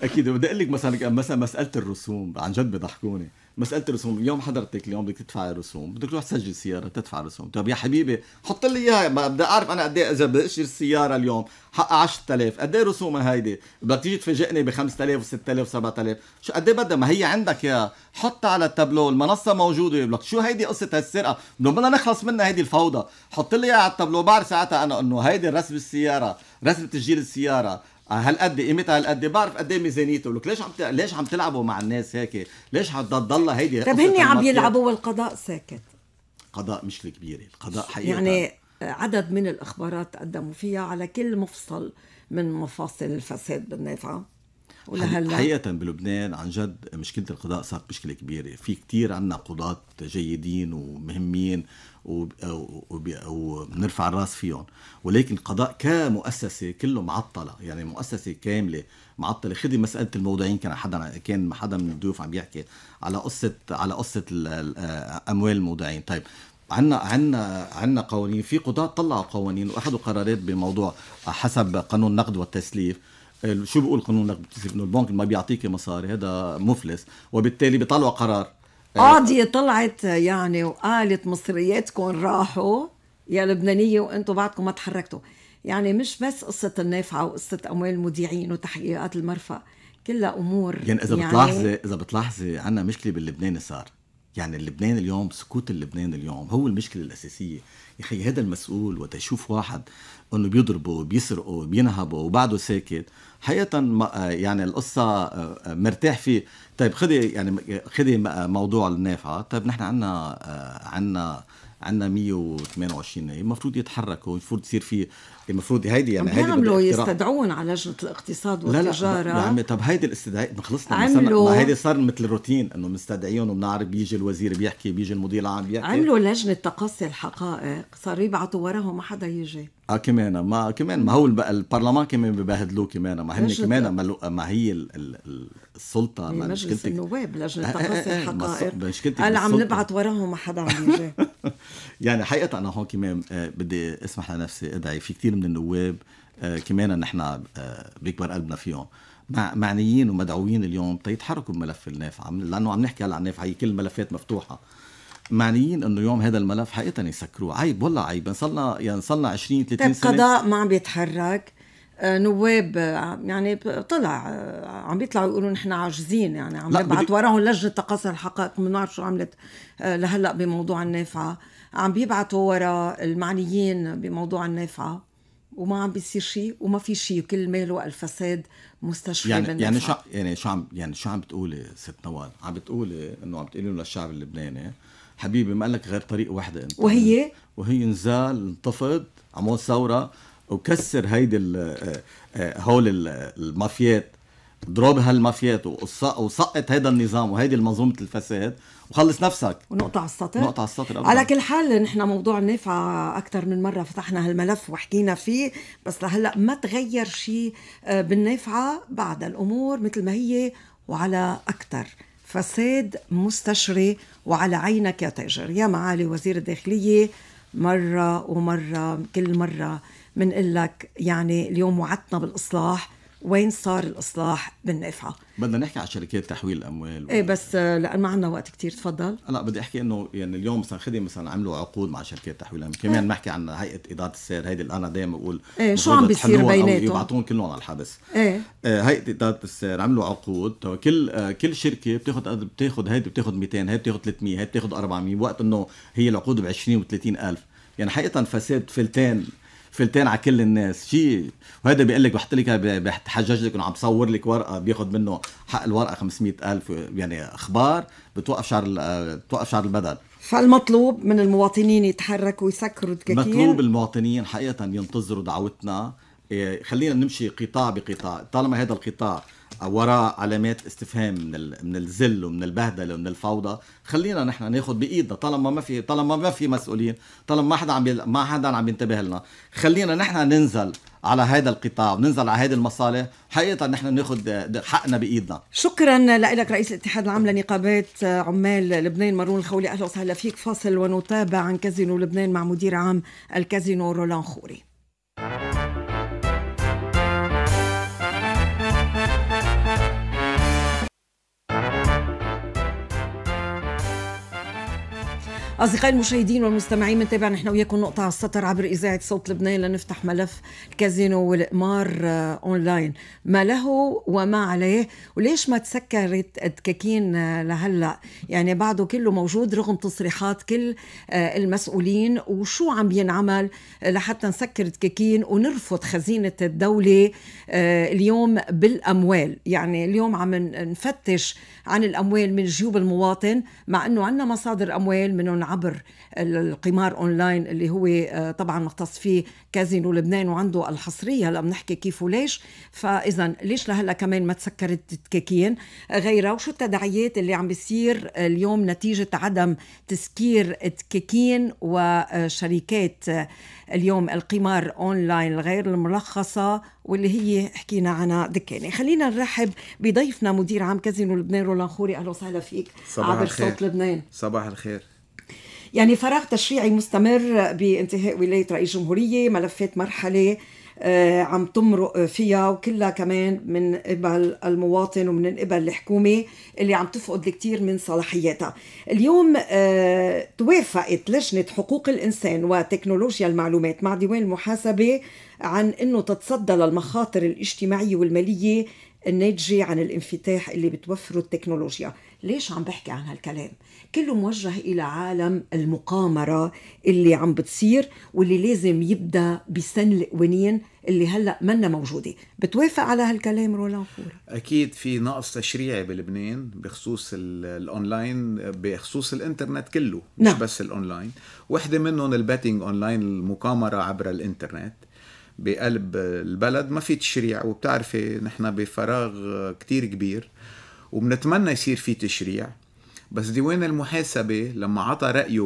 اكيد بدي اقول لك مثلا مثلا مساله الرسوم عن جد بضحكوني مساله الرسوم اليوم حضرتك اليوم بدك تدفع رسوم بدك تروح تسجل سياره تدفع رسوم طيب يا حبيبي حط لي اياها بدي اعرف انا قد ايه اذا بدي اشتري السياره اليوم حقها 10000 قد ايه رسومها هيدي بدك تيجي تفاجئني ب 5000 و6000 و7000 شو قد ايه بدها ما هي عندك يا حطها على التابلو المنصه موجوده بدك شو هيدي قصه هالسرقه بدنا نخلص منها هيدي الفوضى حط لي اياها على التابلو بعرف ساعتها انا انه هيدي رسم السياره رسم تسجيل السياره آه، هالقد قيمتها هالقد إيه؟ بعرف قد ايه ميزانيته لك ليش عم ت... ليش عم تلعبوا مع الناس هيك ليش حتضلها هيدي طيب هن عم يلعبوا والقضاء ساكت قضاء مشكله كبيره القضاء حقيقه يعني آه، عدد من الاخبارات قدموا فيها على كل مفصل من مفاصل الفساد بالنافعه ولهلا حقيقة بلبنان عن جد مشكلة القضاء صارت مشكلة كبيرة، في كتير عنا قضاة جيدين ومهمين وبنرفع الراس فيهم ولكن القضاء كمؤسسه كله معطله يعني مؤسسه كامله معطله خدي مساله الموضعين كان حدا كان حدا من الضيوف عم يحكي على قصه على قصه آه، اموال الموضعين طيب عنا عنا عنا قوانين في قضاة طلعوا قوانين واخذوا قرارات بموضوع حسب قانون النقد والتسليف شو بيقول قانون النقد والتسليف انه البنك ما بيعطيك مصاري هذا مفلس وبالتالي بيطلعوا قرار آه، قاضية طلعت آه، يعني وقالت مصرياتكم راحوا يا لبنانية وانتم بعدكم ما تحركتوا يعني مش بس قصة النافعة وقصة أموال المذيعين وتحقيقات المرفأ كلها أمور يعني إذا يعني بتلاحظي إذا بتلاحظي عنا مشكلة باللبنان صار يعني اللبنان اليوم سكوت اللبنان اليوم هو المشكله الاساسيه يا اخي هذا المسؤول وتشوف واحد انه بيضربه بيسرقه بينهبه وبعده ساكت حقيقه يعني القصه آه، مرتاح فيه طيب خدي يعني خدي موضوع النافعه طيب نحن عندنا آه، عندنا عندنا 128 نائب المفروض يتحركوا المفروض يصير في يعني المفروض هيدي يعني هيدي عملوا يستدعون على لجنه الاقتصاد والتجاره لا لا, عمي طب هيدي الاستدعاء ما خلصنا عملوا ما هيدي صار مثل الروتين انه مستدعيهم وبنعرف بيجي الوزير بيحكي بيجي المدير العام بيحكي عملوا لجنه تقصي الحقائق صاروا يبعثوا وراهم ما حدا يجي اه كمان ما كمان ما هو البرلمان كمان ببهدلوه كمان ما هن كمان ما هي السلطه ما مجلس النواب لجنه آه، آه، آه، تقصي الحقائق هلا عم نبعث وراهم ما حدا عم (laughs) يجي يعني حقيقه انا هون كمان بدي اسمح لنفسي ادعي في كثير من النواب كمان نحن بيكبر قلبنا فيهم معنيين ومدعوين اليوم تيتحركوا بملف عم لانه عم نحكي هلا عن الناف هي كل الملفات مفتوحه معنيين انه يوم هذا الملف حقيقه يسكروه عيب والله عيب صلنا يعني صلنا 20 30 سنه القضاء ما عم بيتحرك آه، نواب آه، يعني طلع آه، عم بيطلعوا يقولوا نحن عاجزين يعني عم يبعث بدي... وراهم لجنه تقاصي الحقائق ما بنعرف شو عملت لهلا بموضوع النافعه عم بيبعثوا ورا المعنيين بموضوع النافعه وما عم بيصير شيء وما في شيء كل ماله الفساد مستشفى يعني بالنفع. يعني شو يعني شو عم يعني شو عم بتقولي ست نوال؟ عم بتقولي انه عم تقولي للشعب اللبناني حبيبي ما لك غير طريق واحدة انت وهي وهي نزال انتفض عمل ثورة وكسر هيدي آه، آه، هول المافيات ضرب هالمافيات وسقط هيدا النظام وهيدي منظومه الفساد وخلص نفسك ونقطة على السطر نقطة على السطر أبداً. على كل حال نحن موضوع النافعة أكثر من مرة فتحنا هالملف وحكينا فيه بس لهلا ما تغير شيء آه، بالنافعة بعد الأمور مثل ما هي وعلى أكثر فساد مستشري وعلى عينك يا تاجر يا معالي وزير الداخلية مرة ومرة كل مرة من لك يعني اليوم وعدتنا بالإصلاح وين صار الاصلاح بالنافعه بدنا نحكي على شركات تحويل الاموال ايه بس آه، لان ما عندنا وقت كتير تفضل لا بدي احكي انه يعني اليوم مثلا خدي مثلا عملوا عقود مع شركات تحويل الاموال كمان ما إيه. احكي عن هيئه اداره السير هيدي اللي انا دائما بقول ايه شو عم بيصير بيناتهم يبعثون كلهم على الحبس ايه آه، هيئه اداره السير عملوا عقود كل آه، كل شركه بتاخذ بتاخذ هيدي بتاخذ 200 هيدي بتاخذ 300 هيدي بتاخذ 400 وقت انه هي العقود ب 20 و 30 الف يعني حقيقه فساد فلتان فلتان على كل الناس شيء وهذا بيقول لك بحط لك بحجج لك انه عم صور لك ورقه بياخذ منه حق الورقه 500000 يعني اخبار بتوقف شعر بتوقف شعر البدل فالمطلوب من المواطنين يتحركوا ويسكروا الدكاكين مطلوب المواطنين حقيقه ينتظروا دعوتنا إيه، خلينا نمشي قطاع بقطاع طالما هذا القطاع وراء علامات استفهام من ال... من الذل ومن البهدله ومن الفوضى خلينا نحن ناخذ بايدنا طالما ما في طالما ما في مسؤولين طالما ما حدا عم بي... ما حدا عم ينتبه لنا خلينا نحن ننزل على هذا القطاع وننزل على هذه المصالح حقيقه نحن ناخذ حقنا بايدنا شكرا لك رئيس الاتحاد العام لنقابات آه، عمال لبنان مارون الخولي اهلا وسهلا فيك فاصل ونتابع عن كازينو لبنان مع مدير عام الكازينو رولان خوري أصدقائي المشاهدين والمستمعين بنتابع نحن وياكم نقطة على السطر عبر إذاعة صوت لبنان لنفتح ملف الكازينو والقمار آه، أونلاين ما له وما عليه وليش ما تسكرت الدكاكين آه، لهلأ يعني بعده كله موجود رغم تصريحات كل آه، المسؤولين وشو عم ينعمل لحتى نسكر الدكاكين ونرفض خزينة الدولة اليوم بالأموال يعني اليوم عم نفتش عن الأموال من جيوب المواطن مع أنه عندنا مصادر أموال منهم عبر القمار اونلاين اللي هو آه، طبعا مختص فيه كازينو لبنان وعنده الحصريه هلا بنحكي كيف وليش فاذا ليش لهلا كمان ما تسكرت الكيكين غيرها وشو التداعيات اللي عم بيصير اليوم نتيجه عدم تسكير الكيكين وشركات آه، اليوم القمار اونلاين الغير الملخصه واللي هي حكينا عنها دكانه خلينا نرحب بضيفنا مدير عام كازينو لبنان رولان خوري اهلا وسهلا فيك صباح عبر الخير. صوت لبنان صباح الخير يعني فراغ تشريعي مستمر بانتهاء ولاية رئيس جمهورية ملفات مرحلة آه، عم تمرق فيها وكلها كمان من قبل المواطن ومن قبل الحكومة اللي عم تفقد الكثير من صلاحياتها اليوم آه، توافقت لجنة حقوق الإنسان وتكنولوجيا المعلومات مع ديوان المحاسبة عن أنه تتصدى للمخاطر الاجتماعية والمالية الناتجة عن الانفتاح اللي بتوفره التكنولوجيا ليش عم بحكي عن هالكلام؟ كله موجه إلى عالم المقامرة اللي عم بتصير واللي لازم يبدأ بسن القوانين اللي هلا منا موجوده، بتوافق على هالكلام رولان فورا؟ اكيد في نقص تشريعي بلبنان بخصوص الاونلاين بخصوص الانترنت كله مش نعم. بس الاونلاين، وحده منهم الباتينج اونلاين المقامره عبر الانترنت بقلب البلد ما في تشريع وبتعرفي نحن بفراغ كتير كبير وبنتمنى يصير في تشريع بس ديوان المحاسبه لما عطى رايه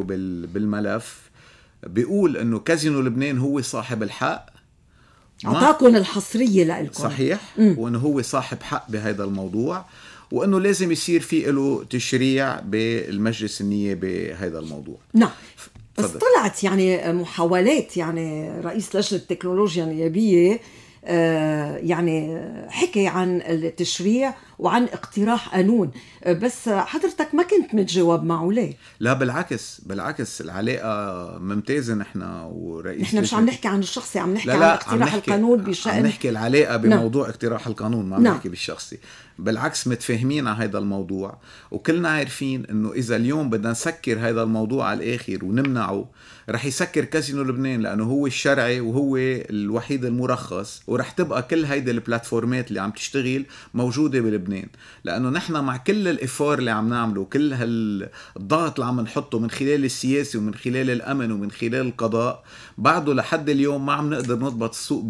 بالملف بيقول انه كازينو لبنان هو صاحب الحق اعطاكم الحصريه لكم صحيح وانه هو صاحب حق بهذا الموضوع وانه لازم يصير في له تشريع بالمجلس النيابي بهذا الموضوع نعم بس طلعت يعني محاولات يعني رئيس لجنه التكنولوجيا النيابيه آه، يعني حكي عن التشريع وعن اقتراح قانون أه، بس حضرتك ما كنت متجاوب معه ليه؟ لا بالعكس بالعكس العلاقه ممتازه نحن ورئيس نحن مش عم نحكي عن الشخصي عم نحكي لا لا عن اقتراح عم نحكي القانون بشأن عم نحكي العلاقه نعم. بموضوع نعم. اقتراح القانون ما عم نعم. نحكي بالشخصي بالعكس متفاهمين على هذا الموضوع وكلنا عارفين انه اذا اليوم بدنا نسكر هذا الموضوع على الاخر ونمنعه رح يسكر كازينو لبنان لانه هو الشرعي وهو الوحيد المرخص ورح تبقى كل هيدي البلاتفورمات اللي عم تشتغل موجوده بلبنان لبنان لانه نحن مع كل الافار اللي عم نعمله كل هالضغط اللي عم نحطه من خلال السياسي ومن خلال الامن ومن خلال القضاء بعده لحد اليوم ما عم نقدر نضبط السوق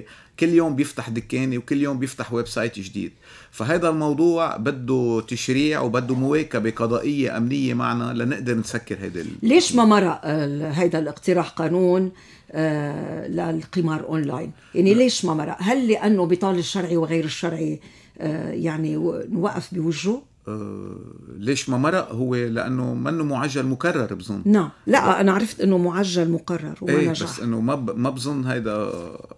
100% كل يوم بيفتح دكاني وكل يوم بيفتح ويب سايت جديد فهذا الموضوع بده تشريع وبده مواكبة قضائية أمنية معنا لنقدر نسكر هيدا ليش ما مرق آه، هيدا الاقتراح قانون آه، للقمار أونلاين يعني ليش ما مرق هل لأنه بيطال الشرعي وغير الشرعي آه، يعني نوقف بوجهه آه، ليش ما مرق هو لانه منه معجل مكرر بظن نعم لا انا عرفت انه معجل مكرر وما ايه نجح بس انه ما ب... ما بظن هيدا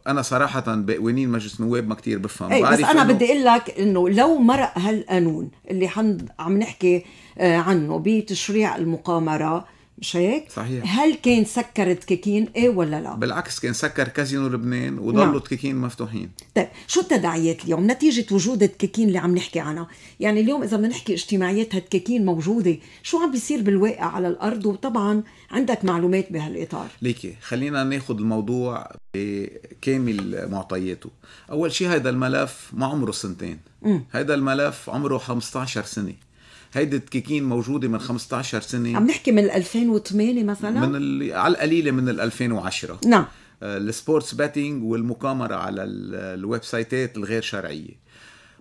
انا صراحه بقوانين مجلس النواب ما كتير بفهم ايه بس انا إنو... بدي اقول لك انه لو مرق هالقانون اللي حن... عم نحكي آه، عنه بتشريع المقامره مش هيك؟ صحيح هل كان سكر تكاكين ايه ولا لا؟ بالعكس كان سكر كازينو لبنان وضلوا نعم. تكاكين مفتوحين طيب شو التداعيات اليوم نتيجة وجود التكاكين اللي عم نحكي عنها؟ يعني اليوم إذا بدنا نحكي اجتماعيات هالتكاكين موجودة شو عم بيصير بالواقع على الأرض وطبعا عندك معلومات بهالإطار ليكي خلينا ناخذ الموضوع بكامل معطياته أول شيء هذا الملف ما عمره سنتين هذا الملف عمره 15 سنة هيدي التكيكين موجوده من 15 سنه عم نحكي من 2008 مثلا من ال... على القليله من 2010 نعم آه، السبورتس باتينج والمقامره على الويب سايتات الغير شرعيه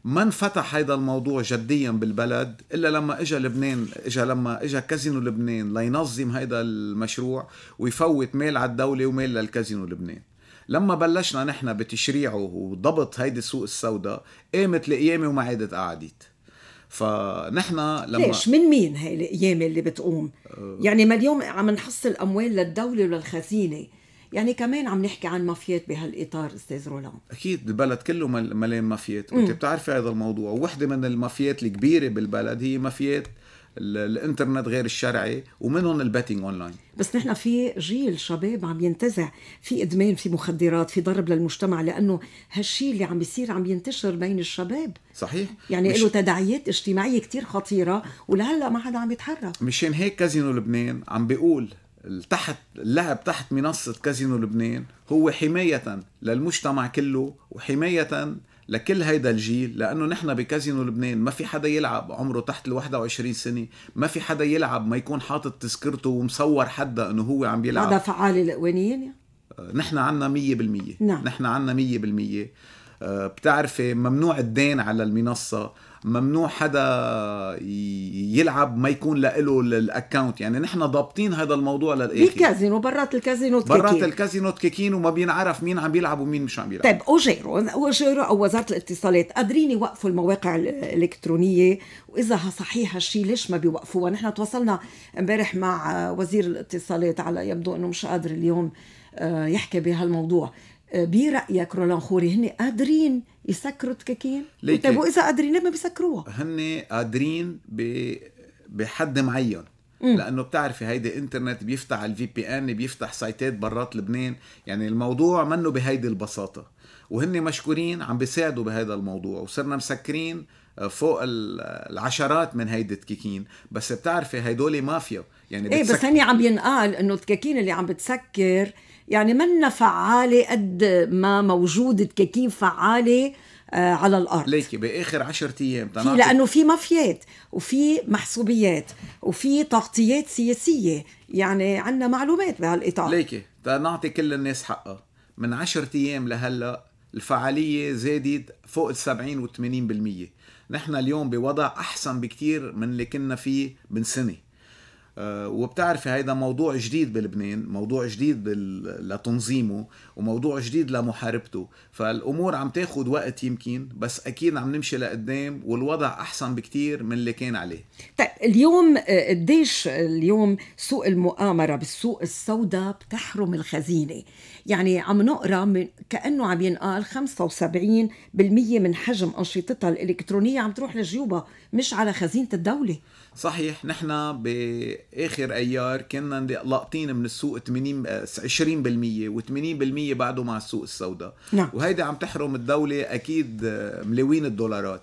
ما انفتح هيدا الموضوع جديا بالبلد الا لما اجى لبنان اجى لما اجى كازينو لبنان لينظم هيدا المشروع ويفوت مال على الدوله ومال للكازينو لبنان لما بلشنا نحن بتشريعه وضبط هيدي السوق السوداء قامت القيامه وما عادت قعدت فنحن لما ليش من مين هاي القيامه اللي بتقوم؟ آه. يعني ما اليوم عم نحصل اموال للدوله وللخزينه يعني كمان عم نحكي عن مافيات بهالاطار استاذ رولان اكيد البلد كله مليان مافيات وانت بتعرفي هذا الموضوع وحده من المافيات الكبيره بالبلد هي مافيات الانترنت غير الشرعي ومنهم البيتنج اونلاين بس نحن في جيل شباب عم ينتزع في ادمان في مخدرات في ضرب للمجتمع لانه هالشيء اللي عم بيصير عم ينتشر بين الشباب صحيح يعني مش... له تداعيات اجتماعيه كتير خطيره ولهلا ما حدا عم يتحرك مشان هيك كازينو لبنان عم بيقول تحت اللعب تحت منصه كازينو لبنان هو حمايه للمجتمع كله وحمايه لكل هيدا الجيل لانه نحن بكازينو لبنان ما في حدا يلعب عمره تحت ال 21 سنه ما في حدا يلعب ما يكون حاطط تذكرته ومصور حدا انه هو عم يلعب هذا فعال القوانين يعني؟ آه، نحن عنا 100% نعم. نحن عنا 100% آه، بتعرفي ممنوع الدين على المنصه ممنوع حدا يلعب ما يكون له الاكونت يعني نحن ضابطين هذا الموضوع للاخر بالكازينو برات الكازينو تكيكين برات الكازينو تكيكين وما بينعرف مين عم بيلعب ومين مش عم بيلعب طيب اوجيرو اوجيرو او وزاره الاتصالات قادرين يوقفوا المواقع الالكترونيه واذا صحيح هالشيء ليش ما بيوقفوها نحن تواصلنا امبارح مع وزير الاتصالات على يبدو انه مش قادر اليوم آه، يحكي بهالموضوع برايك رولان خوري هن قادرين يسكروا تكاكين؟ طيب واذا قادرين ليه ما بيسكروها؟ هن قادرين ب... بحد معين مم. لانه بتعرفي هيدي انترنت بيفتح الفي بي ان بيفتح سايتات برات لبنان يعني الموضوع منه بهيدي البساطه وهن مشكورين عم بيساعدوا بهذا الموضوع وصرنا مسكرين آه، فوق العشرات من هيدي التكاكين بس بتعرفي هيدول مافيا يعني بتسك... ايه بس هني عم ينقال انه التكاكين اللي عم بتسكر يعني منا فعالة قد ما موجودة ككيف فعالة آه، على الارض ليكي باخر 10 ايام في لانه في مافيات وفي محسوبيات وفي تغطيات سياسيه يعني عندنا معلومات بهالاطار ليكي تنعطي كل الناس حقها من 10 ايام لهلا الفعاليه زادت فوق ال 70 و 80% نحن اليوم بوضع احسن بكثير من اللي كنا فيه من سنه آه، وبتعرفي هيدا موضوع جديد بلبنان موضوع جديد لتنظيمه وموضوع جديد لمحاربته فالامور عم تاخد وقت يمكن بس اكيد عم نمشي لقدام والوضع احسن بكتير من اللي كان عليه طيب اليوم آه، قديش اليوم سوق المؤامره بالسوق السوداء بتحرم الخزينه يعني عم نقرا من كانه عم ينقال 75% من حجم انشطتها الالكترونيه عم تروح لجيوبها مش على خزينه الدوله صحيح نحن باخر ايار كنا لاقطين من السوق 80 20% و80% بعده مع السوق السوداء نعم. وهيدي عم تحرم الدوله اكيد ملوين الدولارات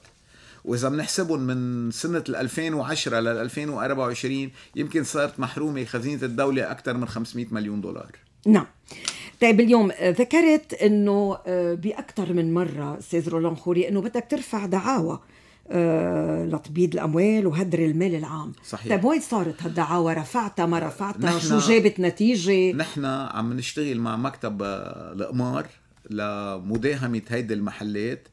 واذا بنحسبهم من سنه 2010 لل 2024 يمكن صارت محرومه خزينه الدوله اكثر من 500 مليون دولار نعم طيب اليوم ذكرت انه آه، باكثر من مره استاذ رولان خوري انه بدك ترفع دعاوى آه، لتبييض الاموال وهدر المال العام صحيح طيب وين صارت هالدعاوى رفعتها ما رفعتها شو جابت نتيجه نحن عم نشتغل مع مكتب آه، القمار لمداهمه هيدي المحلات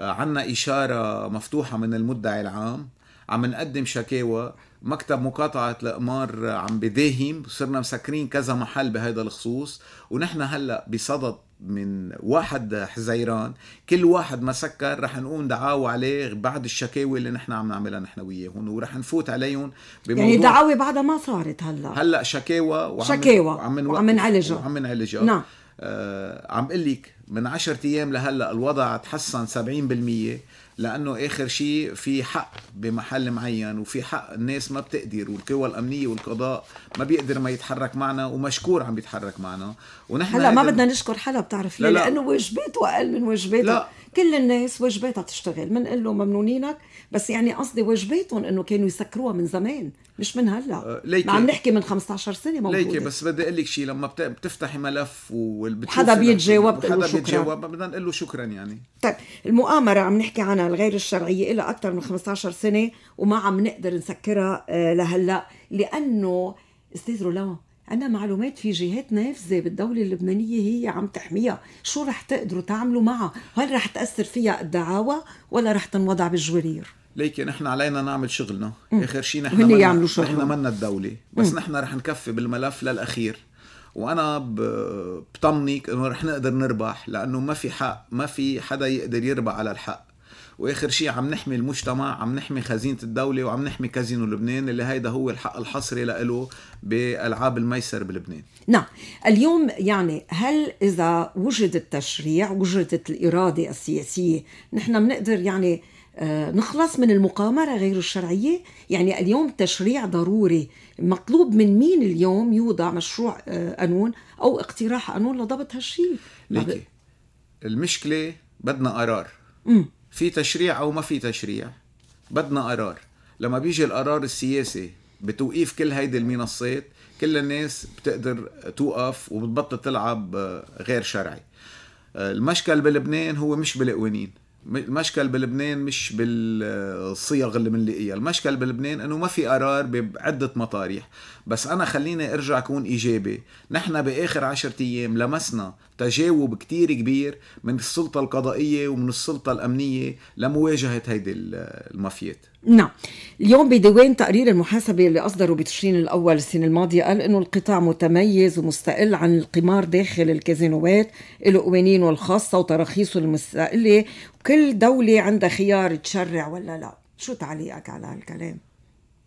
آه، عنا إشارة مفتوحة من المدعي العام عم نقدم شكاوى مكتب مقاطعة القمار عم بداهم صرنا مسكرين كذا محل بهذا الخصوص ونحن هلا بصدد من واحد حزيران كل واحد ما سكر رح نقوم دعاوى عليه بعد الشكاوي اللي نحن عم نعملها نحن وياهم ورح نفوت عليهم بموضوع يعني دعاوى بعدها ما صارت هلا هلا شكاوى وعم شكاوى وعم, وعم نعالجها وعم نعالجها نعم آه عم قلك من 10 ايام لهلا الوضع تحسن 70% لانه اخر شيء في حق بمحل معين وفي حق الناس ما بتقدر والقوى الامنيه والقضاء ما بيقدر ما يتحرك معنا ومشكور عم بيتحرك معنا ونحن هلا ما بدنا نشكر حدا بتعرف ليه لا لانه واجباته اقل من واجباته لا كل الناس وجباتها تشتغل بنقول له ممنونينك بس يعني قصدي وجباتهم انه كانوا يسكروها من زمان مش من هلا آه، ليكي عم نحكي من 15 سنه موجوده ليكي بس بدي اقول لك شيء لما بتفتحي ملف وحدا بيتجاوب حدا بيتجاوب بدنا نقول له شكرا يعني طيب المؤامره عم نحكي عنها الغير الشرعيه لها اكثر من 15 سنه وما عم نقدر نسكرها آه، لهلا لانه استاذ رولا عندنا معلومات في جهات نافذة بالدولة اللبنانية هي عم تحميها شو رح تقدروا تعملوا معها هل رح تأثر فيها الدعاوى ولا رح تنوضع بالجوارير ليكي نحن علينا نعمل شغلنا مم. اخر شيء نحن منا نحن منا الدوله بس نحن رح نكفي بالملف للاخير وانا بطمنك انه رح نقدر نربح لانه ما في حق ما في حدا يقدر يربح على الحق واخر شيء عم نحمي المجتمع عم نحمي خزينه الدوله وعم نحمي كازينو لبنان اللي هيدا هو الحق الحصري له بالعاب الميسر بلبنان نعم اليوم يعني هل اذا وجد التشريع وجدت الاراده السياسيه نحن بنقدر يعني آه، نخلص من المقامرة غير الشرعية يعني اليوم تشريع ضروري مطلوب من مين اليوم يوضع مشروع آه، قانون أو اقتراح قانون لضبط هالشيء ليكي المشكلة بدنا قرار مم. في تشريع او ما في تشريع بدنا قرار لما بيجي القرار السياسي بتوقيف كل هيدي المنصات كل الناس بتقدر توقف وبتبطل تلعب آه، غير شرعي آه، المشكل بلبنان هو مش بالقوانين المشكل بلبنان مش بالصيغ اللي بنلاقيها المشكل بلبنان انه ما في قرار بعده مطاريح بس أنا خليني أرجع أكون إيجابي نحن بآخر عشرة أيام لمسنا تجاوب كتير كبير من السلطة القضائية ومن السلطة الأمنية لمواجهة هيدي المافيات نعم اليوم بديوان تقرير المحاسبة اللي أصدره بتشرين الأول السنة الماضية قال إنه القطاع متميز ومستقل عن القمار داخل الكازينوات له قوانينه الخاصة وتراخيصه المستقلة وكل دولة عندها خيار تشرع ولا لا شو تعليقك على هالكلام؟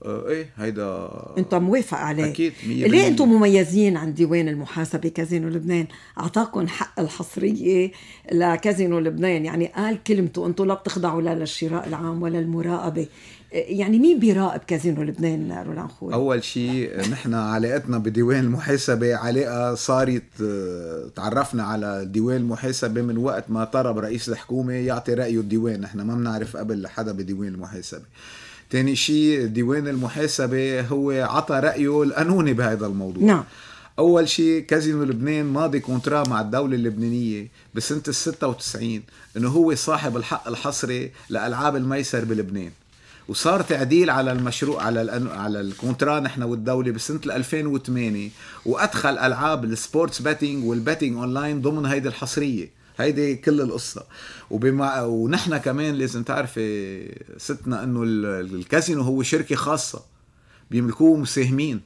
آه، ايه هيدا انت موافق عليه اكيد 100% ليه انتم مميزين عن ديوان المحاسبه كازينو لبنان اعطاكم حق الحصريه لكازينو لبنان يعني قال كلمته انتم لا بتخضعوا لا للشراء العام ولا المراقبه يعني مين بيراقب كازينو لبنان رولان خوي؟ اول شيء نحن علاقتنا بديوان المحاسبه علاقه صارت آه، تعرفنا على ديوان المحاسبه من وقت ما طلب رئيس الحكومه يعطي رايه الديوان، نحن ما بنعرف قبل حدا بديوان المحاسبه. تاني شيء ديوان المحاسبة هو عطى رأيه القانوني بهذا الموضوع نعم اول شيء كازينو لبنان ماضي كونترا مع الدوله اللبنانيه بسنه ال 96 انه هو صاحب الحق الحصري لالعاب الميسر بلبنان وصار تعديل على المشروع على على الكونترا نحن والدوله بسنه 2008 وادخل العاب السبورتس باتينج والباتينج اونلاين ضمن هيدي الحصريه هيدي كل القصه وبما ونحن كمان لازم تعرفي ستنا انه الكازينو هو شركه خاصه بيملكوه مساهمين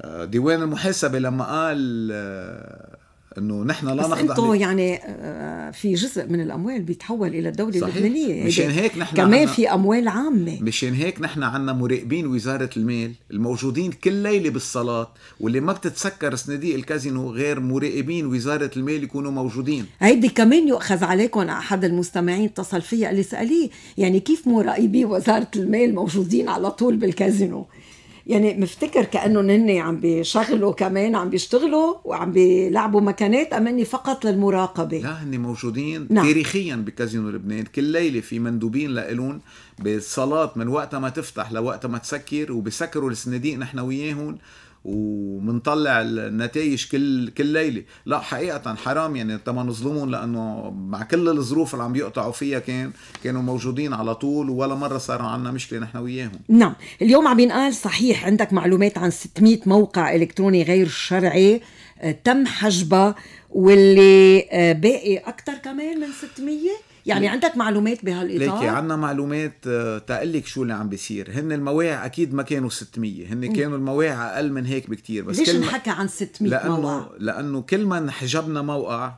آه، ديوان المحاسبه لما قال آه، انه نحن لا نخضع انتم يعني آه، آه، في جزء من الاموال بيتحول الى الدوله صحيح. اللبنانيه مشان هيك نحن كمان في اموال عامه مشان هيك نحن عندنا مراقبين وزاره المال الموجودين كل ليله بالصلاه واللي ما بتتسكر صناديق الكازينو غير مراقبين وزاره المال يكونوا موجودين هيدي كمان يؤخذ عليكم احد المستمعين اتصل فيا اللي ساليه يعني كيف مراقبي وزاره المال موجودين على طول بالكازينو يعني مفتكر كانهم هن عم بيشغلوا كمان عم بيشتغلوا وعم بيلعبوا مكانات اني فقط للمراقبه لا هن موجودين نعم. تاريخيا بكازينو لبنان كل ليله في مندوبين لإلون بالصلاه من وقت ما تفتح لوقت ما تسكر وبسكروا الصناديق نحن وياهم ومنطلع النتائج كل كل ليله لا حقيقه حرام يعني تما نظلمهم لانه مع كل الظروف اللي عم يقطعوا فيها كان كانوا موجودين على طول ولا مره صار عندنا مشكله نحن وياهم نعم اليوم عم ينقال صحيح عندك معلومات عن 600 موقع الكتروني غير شرعي آه، تم حجبها واللي آه، باقي اكثر كمان من 600 يعني عندك معلومات بهالاطار؟ ليكي عندنا معلومات آه، تقلك شو اللي عم بيصير، هن المواقع اكيد ما كانوا 600، هن كانوا المواقع اقل من هيك بكتير بس ليش كل نحكى عن 600 لأنه موقع؟ لانه كل ما انحجبنا موقع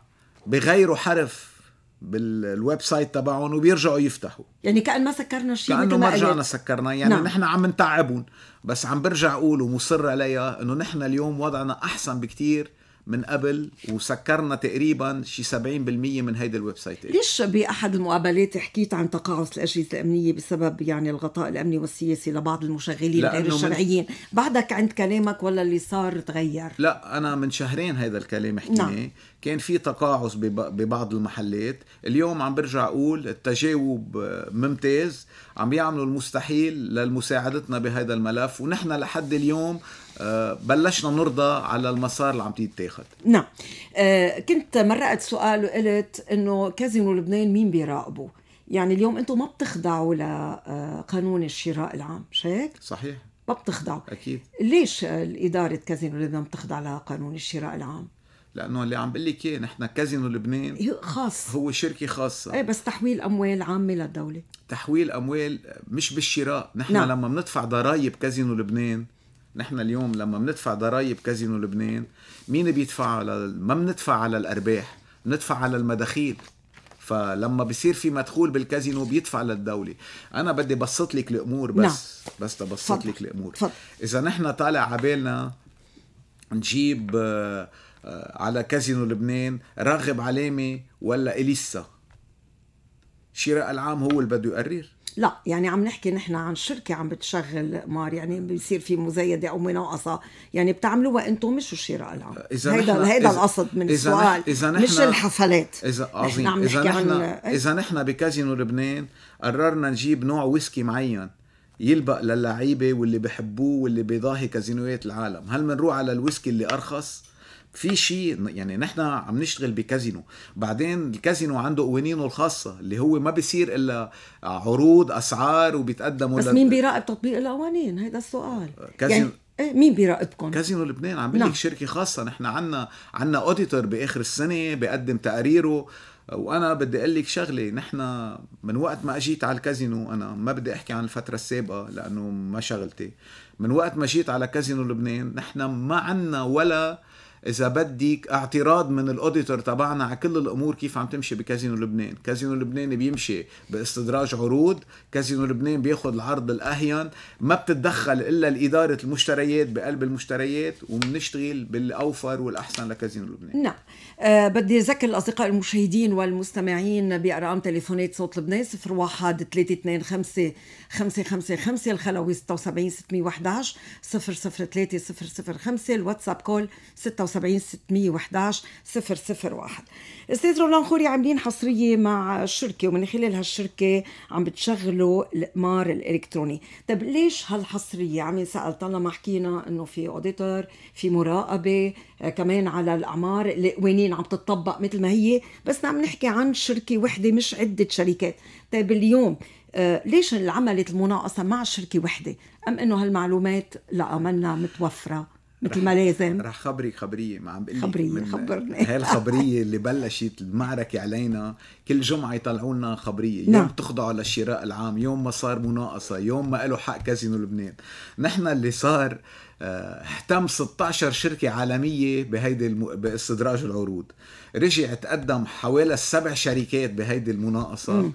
بغيروا حرف بالويب سايت تبعهم وبيرجعوا يفتحوا يعني كان ما سكرنا شيء كانه ما رجعنا سكرنا يعني نعم. نحن عم نتعبهم بس عم برجع اقول ومصر عليها انه نحن اليوم وضعنا احسن بكتير من قبل وسكرنا تقريبا شي 70% من هيدي الويب سايت ليش باحد المقابلات حكيت عن تقاعس الاجهزه الامنيه بسبب يعني الغطاء الامني والسياسي لبعض المشغلين غير الشرعيين، من... بعدك عند كلامك ولا اللي صار تغير؟ لا انا من شهرين هذا الكلام حكيناه نعم. كان في تقاعس ببعض المحلات، اليوم عم برجع اقول التجاوب آه، ممتاز، عم يعملوا المستحيل لمساعدتنا بهذا الملف ونحن لحد اليوم آه، بلشنا نرضى على المسار اللي عم يتاخد نعم آه، كنت مرقت سؤال وقلت انه كازينو لبنان مين بيراقبه يعني اليوم انتم ما بتخضعوا لقانون آه، الشراء العام مش هيك صحيح ما بتخضعوا اكيد ليش اداره كازينو لبنان بتخضع لقانون الشراء العام لانه اللي عم بقول لك اياه نحن كازينو لبنان خاص هو شركه خاصه ايه بس تحويل اموال عامه للدوله تحويل اموال مش بالشراء نحن نعم. لما بندفع ضرائب كازينو لبنان نحن اليوم لما بندفع ضرائب كازينو لبنان مين بيدفع على ما بندفع على الارباح بندفع على المداخيل فلما بصير في مدخول بالكازينو بيدفع للدوله انا بدي بسط لك الامور بس نعم. بس تبسط لك الامور فضل. اذا نحن طالع عبالنا نجيب آه، آه، على كازينو لبنان راغب علامه ولا اليسا شراء العام هو اللي بده يقرر لا يعني عم نحكي نحن عن شركه عم بتشغل مار يعني بيصير في مزايده او مناقصه يعني بتعملوها انتم مش الشراء العام اذا هيدا هيدا القصد من إذا السؤال إذا نحن مش الحفلات اذا عظيم نحن اذا نحن إيه؟ اذا نحن بكازينو لبنان قررنا نجيب نوع ويسكي معين يلبق للعيبه واللي بحبوه واللي بيضاهي كازينوات العالم هل بنروح على الويسكي اللي ارخص في شيء يعني نحن عم نشتغل بكازينو بعدين الكازينو عنده قوانينه الخاصه اللي هو ما بيصير الا عروض اسعار وبيتقدموا بس مين بيراقب تطبيق القوانين هيدا السؤال آه، كازينو يعني إيه، مين بيراقبكم؟ كازينو لبنان عم بقول لك نعم. شركه خاصه نحن عنا عنا اوديتور باخر السنه بقدم تقاريره وانا بدي اقول لك شغله نحن من وقت ما اجيت على الكازينو انا ما بدي احكي عن الفتره السابقه لانه ما شغلتي من وقت ما جيت على كازينو لبنان نحن ما عنا ولا اذا بدك اعتراض من الاوديتور تبعنا على كل الامور كيف عم تمشي بكازينو لبنان كازينو لبنان بيمشي باستدراج عروض كازينو لبنان بياخذ العرض الاهين ما بتتدخل الا الاداره المشتريات بقلب المشتريات وبنشتغل بالاوفر والاحسن لكازينو لبنان نعم آه، بدي أذكر الأصدقاء المشاهدين والمستمعين بأرقام تليفونات صوت لبنان 01 325 555 الخلوي 76 611 003 005 الواتساب كول 76 611 001 أستاذ رولان خوري عاملين حصرية مع الشركه ومن خلال هالشركة عم بتشغلوا القمار الإلكتروني طيب ليش هالحصرية عم ينسأل طالما حكينا إنه في أوديتور في مراقبة آه، كمان على الاعمار القوانين عم تتطبق مثل ما هي بس عم نحكي عن شركه وحده مش عده شركات طيب اليوم آه، ليش عملت المناقصه مع شركه وحده ام انه هالمعلومات لا منا متوفره مثل ما لازم رح خبرك خبريه ما عم بقول خبريه خبرني هاي الخبريه اللي بلشت المعركه علينا كل جمعه يطلعوا لنا خبريه نعم. يوم نعم. تخضعوا للشراء العام يوم ما صار مناقصه يوم ما قالوا حق كازينو لبنان نحن اللي صار آه، اهتم 16 شركة عالمية بهيدي الم... باستدراج العروض رجع تقدم حوالي السبع شركات بهيدي المناقصة م.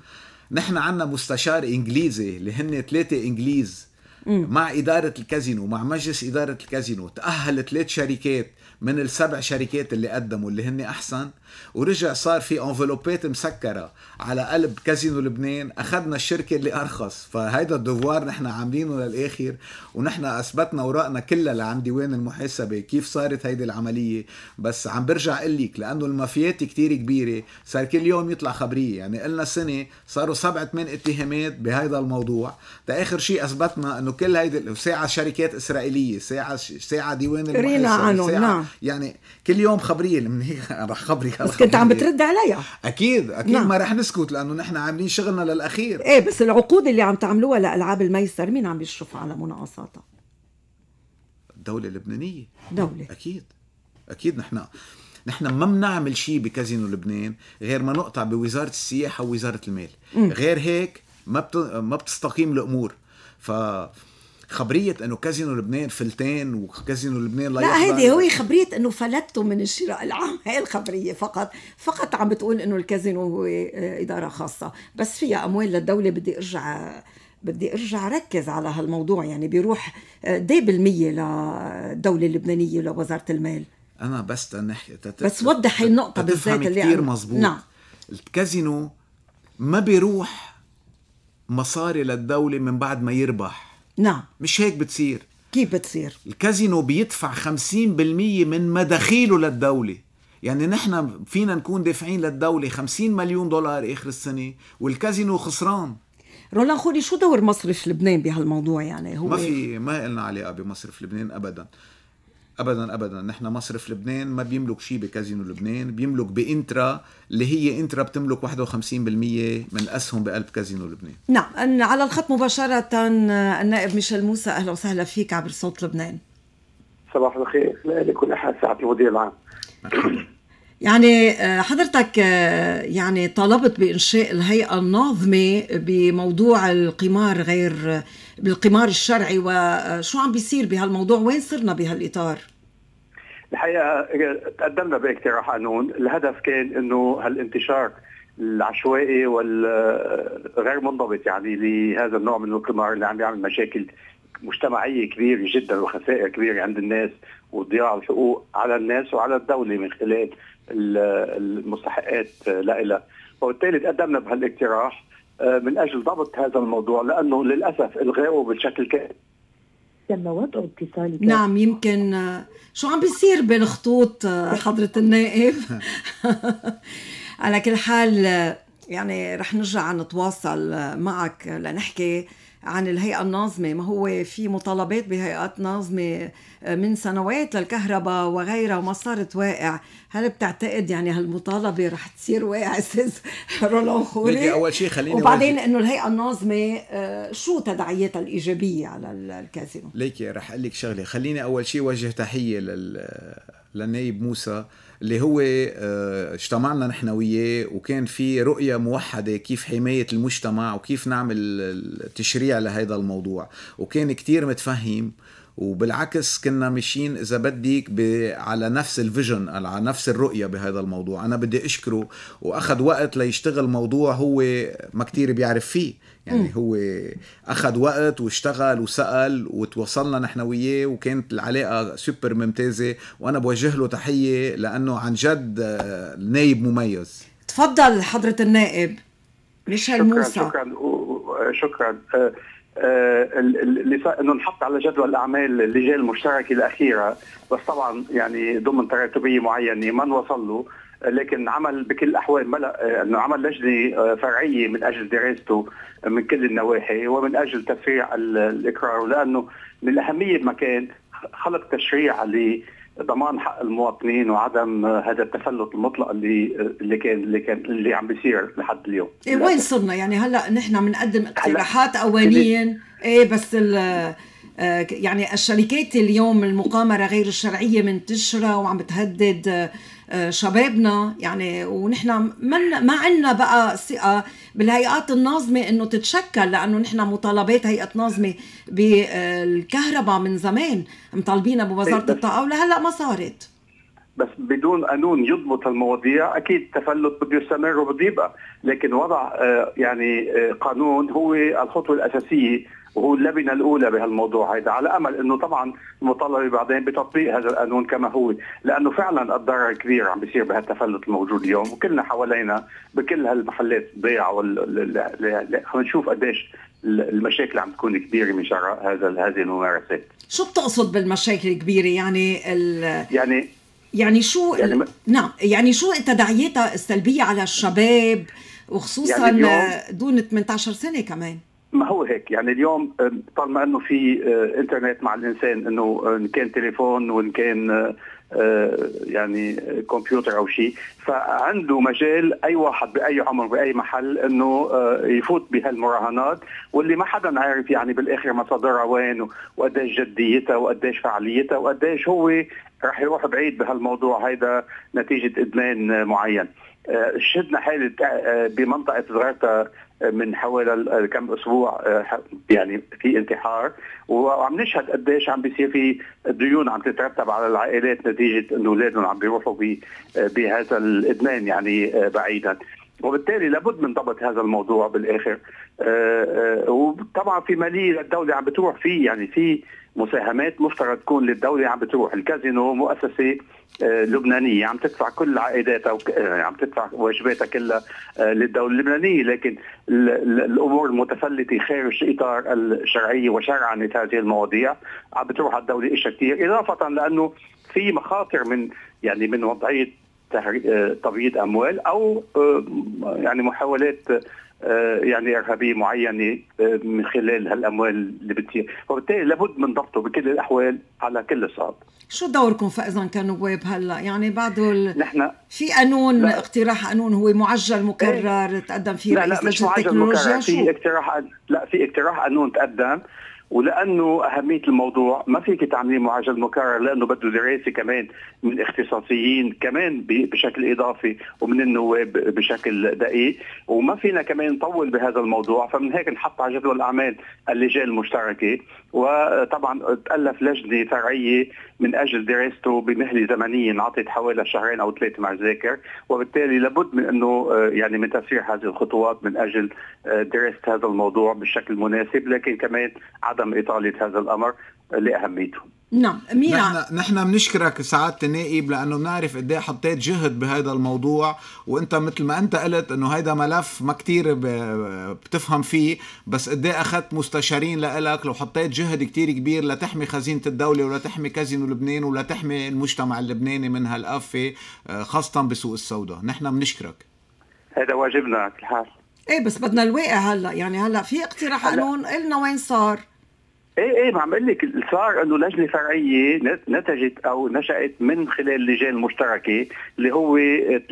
نحن عنا مستشار انجليزي اللي هن ثلاثة انجليز مع إدارة الكازينو مع مجلس إدارة الكازينو تأهل ثلاث شركات من السبع شركات اللي قدموا اللي هن أحسن ورجع صار في انفلوبات مسكره على قلب كازينو لبنان اخذنا الشركه اللي ارخص فهيدا الدفوار نحن عاملينه للاخر ونحن اثبتنا اوراقنا كلها لعند ديوان المحاسبه كيف صارت هيدي العمليه بس عم برجع اقول لك لانه المافيات كتير كبيره صار كل يوم يطلع خبريه يعني قلنا سنه صاروا سبع ثمان اتهامات بهيدا الموضوع تاخر شيء اثبتنا انه كل هيدي ساعه شركات اسرائيليه ساعه ساعه ديوان المحاسبه ساعه نعم. يعني كل يوم خبريه من (laughs) هيك رح خبرك بس (laughs) كنت عم بترد عليها اكيد اكيد نعم. ما رح نسكت لانه نحن عاملين شغلنا للاخير ايه بس العقود اللي عم تعملوها لالعاب الميسر مين عم بيشرف على مناقصاتها؟ الدوله اللبنانيه دوله اكيد اكيد نحن نحن ما بنعمل شيء بكازينو لبنان غير ما نقطع بوزاره السياحه ووزاره المال م. غير هيك ما بت... ما بتستقيم الامور ف خبريه انه كازينو لبنان فلتان وكازينو لبنان لا, لا هذه هو خبريه انه فلتوا من الشراء العام هي الخبريه فقط فقط عم بتقول انه الكازينو هو آه، اداره خاصه بس فيها اموال للدوله بدي ارجع بدي ارجع ركز على هالموضوع يعني بيروح آه، دي بالمية للدولة اللبنانية ولوزارة المال انا بس تنحكي تت... بس وضح هي النقطة بالذات اللي كثير مزبوط نعم الكازينو ما بيروح مصاري للدولة من بعد ما يربح نعم مش هيك بتصير كيف بتصير؟ الكازينو بيدفع 50% من مداخيله للدولة يعني نحن فينا نكون دافعين للدولة 50 مليون دولار آخر السنة والكازينو خسران رولان خوري شو دور مصرف لبنان بهالموضوع يعني هو ما إيه؟ في ما لنا علاقة بمصرف لبنان أبدا ابدا ابدا نحن مصرف لبنان ما بيملك شيء بكازينو لبنان بيملك بانترا اللي هي انترا بتملك 51% من اسهم بقلب كازينو لبنان نعم على الخط مباشره النائب ميشيل موسى اهلا وسهلا فيك عبر صوت لبنان صباح الخير لكل احد ساعه المدير العام (coughs) يعني آه، حضرتك آه، يعني طالبت بانشاء الهيئه الناظمه بموضوع القمار غير بالقمار الشرعي وشو عم بيصير بهالموضوع وين صرنا بهالاطار الحقيقه تقدمنا باقتراح قانون الهدف كان انه هالانتشار العشوائي والغير منضبط يعني لهذا النوع من القمار اللي عم بيعمل مشاكل مجتمعيه كبيره جدا وخسائر كبيره عند الناس وضياع الحقوق على الناس وعلى الدوله من خلال المستحقات لها وبالتالي تقدمنا بهالاقتراح آه، من اجل ضبط هذا الموضوع لانه للاسف الغاؤه بالشكل كامل تم وضع نعم يمكن آه، شو عم بيصير بين خطوط آه، حضرة النائب (laughs) على كل حال يعني رح نرجع نتواصل معك لنحكي عن الهيئة الناظمة ما هو في مطالبات بهيئات ناظمة آه، من سنوات للكهرباء وغيرها وما صارت واقع هل بتعتقد يعني هالمطالبة رح تصير واقع أستاذ (laughs) رولان خوري أول شيء خليني وبعدين أنه الهيئة الناظمة آه، شو تداعياتها الإيجابية على الكازينو ليكي رح أقول لك شغلة خليني أول شيء وجه تحية لل... للنايب موسى اللي هو آه، اجتمعنا نحن وياه وكان في رؤية موحدة كيف حماية المجتمع وكيف نعمل التشريع لهذا الموضوع وكان كتير متفهم وبالعكس كنا ماشيين اذا بدك على نفس الفيجن على نفس الرؤيه بهذا الموضوع انا بدي اشكره واخذ وقت ليشتغل موضوع هو ما كتير بيعرف فيه يعني م. هو اخذ وقت واشتغل وسال وتواصلنا نحن وياه وكانت العلاقه سوبر ممتازه وانا بوجه له تحيه لانه عن جد آه، نايب مميز تفضل حضره النائب مشعل موسى شكرا شكرا شكرا. آه، آه، اللي انه نحط على جدول الاعمال اللجان المشتركه الاخيره بس طبعا يعني ضمن تراتبيه معينه ما نوصل له لكن عمل بكل الاحوال ملا آه، انه عمل لجنه آه، فرعيه من اجل دراسته آه، من كل النواحي ومن اجل تفريع الاقرار لانه من الاهميه بمكان خلق تشريع لضمان حق المواطنين وعدم هذا التفلت المطلق اللي اللي كان اللي كان اللي عم بيصير لحد اليوم إيه وين صرنا يعني هلا نحن بنقدم اقتراحات قوانين ايه بس يعني الشركات اليوم المقامرة غير الشرعية منتشرة وعم بتهدد شبابنا يعني ونحن ما عندنا بقى ثقه بالهيئات الناظمه انه تتشكل لانه نحن مطالبات هيئه ناظمه بالكهرباء من زمان مطالبينها بوزاره الطاقه ولهلا ما صارت بس بدون قانون يضبط المواضيع اكيد التفلت بده يستمر وبده يبقى لكن وضع آه، يعني آه، قانون هو الخطوه الاساسيه وهو اللبنه الاولى بهالموضوع هذا على امل انه طبعا المطالبه بعدين بتطبيق هذا القانون كما هو لانه فعلا الضرر كبير عم بيصير بهالتفلت الموجود اليوم وكلنا حوالينا بكل هالمحلات البيع ونشوف عم نشوف قديش المشاكل عم تكون كبيره من شراء هذا هذه الممارسات شو بتقصد بالمشاكل الكبيره يعني ال... يعني يعني شو يعني نعم يعني شو تداعياتها السلبيه على الشباب وخصوصا يعني دون 18 سنه كمان ما هو هيك يعني اليوم طالما انه في انترنت مع الانسان انه ان كان تليفون وان كان يعني كمبيوتر او شيء فعنده مجال اي واحد باي عمر باي محل انه يفوت بهالمراهنات واللي ما حدا عارف يعني بالاخر مصادرها وين وقديش جديتها وقديش فعاليتها وقديش هو رح يروح بعيد بهالموضوع هيدا نتيجه ادمان معين شدنا حالة بمنطقة زغرتا من حوالي كم اسبوع آه، يعني في انتحار وعم نشهد قديش عم بيصير في ديون عم تترتب على العائلات نتيجه انه اولادهم عم بيروحوا آه، بهذا الادمان يعني آه، بعيدا وبالتالي لابد من ضبط هذا الموضوع بالاخر آه، آه، وطبعا في ماليه الدوله عم بتروح فيه يعني في مساهمات مفترض تكون للدوله عم بتروح الكازينو مؤسسه آه، لبنانيه عم تدفع كل عائداتها وك... عم تدفع واجباتها كلها للدوله اللبنانيه لكن ال... الامور المتفلته خارج اطار الشرعيه وشرعنه هذه المواضيع عم بتروح على الدوله اشياء كثير اضافه لانه في مخاطر من يعني من وضعيه آه، تبييض اموال او آه، يعني محاولات آه، يعني ارهابيه معينه من خلال هالاموال اللي بتصير، وبالتالي لابد من ضبطه بكل الاحوال على كل صعب شو دوركم فاذا كنواب هلا؟ يعني بعد ال... نحن في قانون لا. اقتراح قانون هو معجل مكرر ايه؟ تقدم فيه لا رئيس لا مش معجل مكرر في اقتراح لا في اقتراح قانون تقدم ولانه اهميه الموضوع ما فيك تعملي معاجل مكرر لانه بده دراسه كمان من اختصاصيين كمان بشكل اضافي ومن النواب بشكل دقيق وما فينا كمان نطول بهذا الموضوع فمن هيك نحط على جدول الاعمال اللجان المشتركه وطبعا تألف لجنة فرعية من أجل دراسته بمهلة زمنية انعطت حوالي شهرين أو ثلاثة مع ذاكر وبالتالي لابد من أنه آه، يعني من تسريع هذه الخطوات من أجل آه، دراسة هذا الموضوع بالشكل المناسب لكن كمان عدم إطالة هذا الأمر لاهميتهم نعم ميرا نحن بنشكرك سعادة النائب لأنه بنعرف قد إيه حطيت جهد بهذا الموضوع وأنت مثل ما أنت قلت أنه هيدا ملف ما كتير بتفهم فيه بس قد إيه أخذت مستشارين لك لو حطيت جهد كتير كبير لتحمي خزينة الدولة ولتحمي كازينو لبنان ولتحمي المجتمع اللبناني من هالقفة آه، خاصة بسوق السوداء نحن بنشكرك هذا واجبنا الحال ايه بس بدنا الواقع هلا يعني هلا في اقتراح قانون قلنا وين صار ايه ايه ما عم بقول لك صار انه لجنه فرعيه نتجت او نشات من خلال اللجان المشتركه اللي هو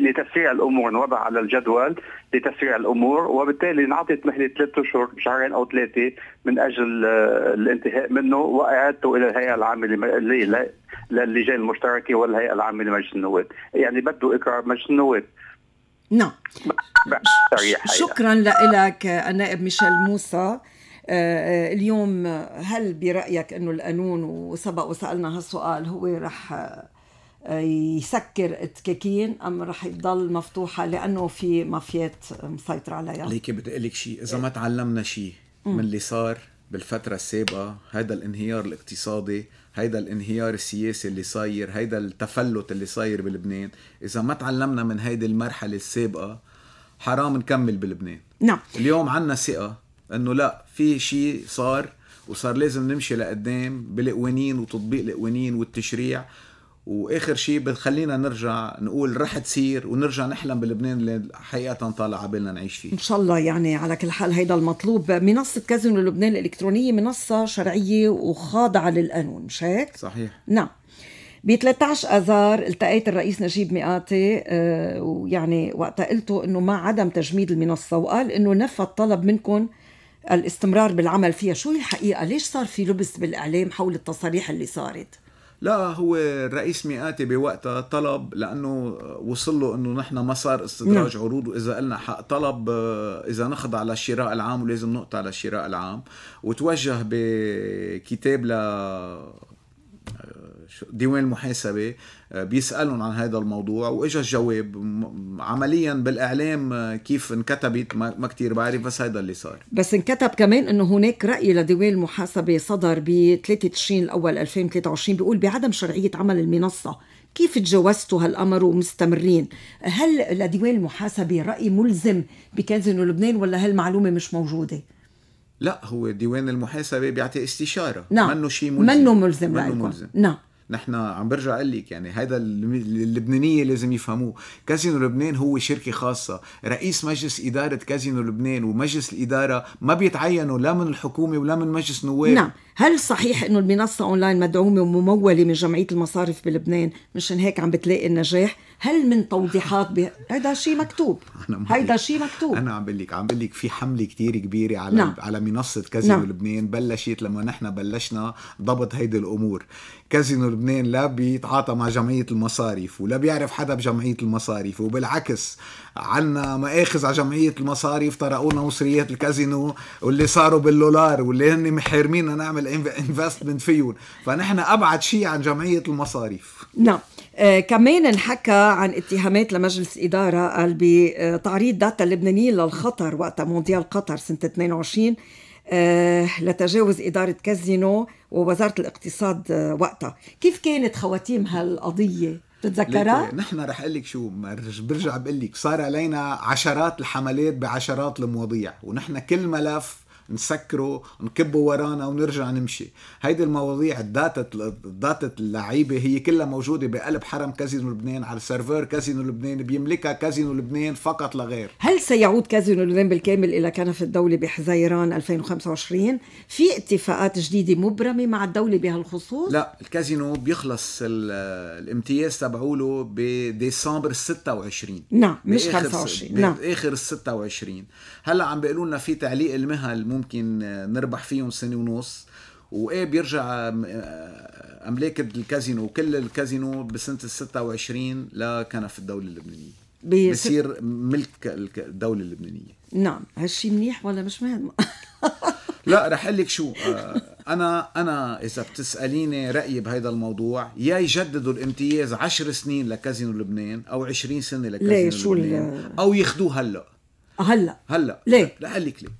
لتسريع الامور انوضع على الجدول لتسريع الامور وبالتالي انعطت مهله ثلاث اشهر شهرين او ثلاثه من اجل آه، الانتهاء منه واعادته الى الهيئه العامه للجان المشتركه والهيئه العامه لمجلس النواب، يعني بده اقرار مجلس النواب نعم شكرا لك النائب ميشيل موسى آه، آه، اليوم هل برأيك أنه القانون وسبق وسألنا هالسؤال هو رح آه، يسكر التكاكين أم رح يضل مفتوحة لأنه في مافيات مسيطرة عليها ليك بدي أقول لك شيء إذا ما تعلمنا شيء من اللي صار بالفترة السابقة هذا الانهيار الاقتصادي هيدا الانهيار السياسي اللي صاير هيدا التفلت اللي صاير بلبنان إذا ما تعلمنا من هيدي المرحلة السابقة حرام نكمل بلبنان نعم اليوم عنا ثقة انه لا في شيء صار وصار لازم نمشي لقدام بالقوانين وتطبيق القوانين والتشريع واخر شيء بخلينا نرجع نقول رح تصير ونرجع نحلم بلبنان اللي حقيقه طالع على بالنا نعيش فيه. ان شاء الله يعني على كل حال هيدا المطلوب، منصه كازينو لبنان الالكترونيه منصه شرعيه وخاضعه للقانون مش هيك؟ صحيح نعم. ب 13 اذار التقيت الرئيس نجيب مئاتي آه، ويعني وقتها قلته انه مع عدم تجميد المنصه وقال انه نفى الطلب منكم الاستمرار بالعمل فيها شو الحقيقه ليش صار في لبس بالاعلام حول التصاريح اللي صارت لا هو الرئيس مئاتي بوقتها طلب لانه وصل له انه نحن ما صار استدراج نعم. عروض واذا قلنا حق طلب اذا نخضع للشراء العام ولازم نقطع للشراء العام وتوجه بكتاب ل ديوان المحاسبه آه، بيسالهم عن هذا الموضوع واجا الجواب عمليا بالاعلام آه، كيف انكتبت ما كتير بعرف بس هذا اللي صار بس انكتب كمان انه هناك راي لديوان المحاسبه صدر ب 3 تشرين الاول 2023 بيقول بعدم شرعيه عمل المنصه كيف تجاوزتوا هالامر ومستمرين؟ هل لديوان المحاسبه راي ملزم بكازينو لبنان ولا هالمعلومه مش موجوده؟ لا هو ديوان المحاسبه بيعطي استشاره نعم منه شيء ملزم منه ملزم منه ملزم نعم نحن عم برجع اقول لك يعني هذا اللبنانيه لازم يفهموه كازينو لبنان هو شركه خاصه رئيس مجلس اداره كازينو لبنان ومجلس الاداره ما بيتعينوا لا من الحكومه ولا من مجلس نواب نعم هل صحيح انه المنصه اونلاين مدعومه ومموله من جمعيه المصارف بلبنان مشان هيك عم بتلاقي النجاح هل من توضيحات ب... هيدا شيء مكتوب (laughs) هيدا شيء مكتوب انا عم بقول لك عم بقول لك في حمله كثير كبيره على نعم. على منصه كازينو نعم. لبنان بلشت لما نحن بلشنا ضبط هيدي الامور كازينو لبنان لا بيتعاطى مع جمعيه المصارف ولا بيعرف حدا بجمعيه المصارف وبالعكس عنا مآخذ على جمعيه المصارف طرقونا مصريات الكازينو واللي صاروا بالدولار واللي هن محرمينا نعمل الانفستمنت فيهم فنحن ابعد شيء عن جمعيه المصاريف نعم آه كمان انحكى عن اتهامات لمجلس إدارة قال بتعريض داتا اللبنانيين للخطر وقت مونديال قطر سنة 22 آه لتجاوز إدارة كازينو ووزارة الاقتصاد آه وقتها كيف كانت خواتيم هالقضية؟ بتتذكرها؟ نحن رح اقول لك شو برجع بقول لك صار علينا عشرات الحملات بعشرات المواضيع ونحن كل ملف نسكره نكبه ورانا ونرجع نمشي هيدي المواضيع الداتا الداتا اللعيبه هي كلها موجوده بقلب حرم كازينو لبنان على سيرفر كازينو لبنان بيملكها كازينو لبنان فقط لغير هل سيعود كازينو لبنان بالكامل الى كنف الدوله بحزيران 2025 في اتفاقات جديده مبرمه مع الدوله بهالخصوص لا الكازينو بيخلص الامتياز تبعوله بديسمبر 26 نعم مش 25 نعم اخر 26 هلا عم بيقولوا لنا في تعليق المهن ممكن نربح فيهم سنه ونص وايه بيرجع آه، املاك الكازينو كل الكازينو بسنه ال 26 لكنف الدوله اللبنانيه بيصير ملك الدوله اللبنانيه نعم هالشي منيح ولا مش مهم (laughs) لا رح اقول لك شو آه، انا انا اذا بتساليني رايي بهذا الموضوع يا يجددوا الامتياز 10 سنين لكازينو لبنان او 20 سنه لكازينو ليه شو لبنان او ياخذوه هلا هلا هلا ليه؟ رح اقول لك ليه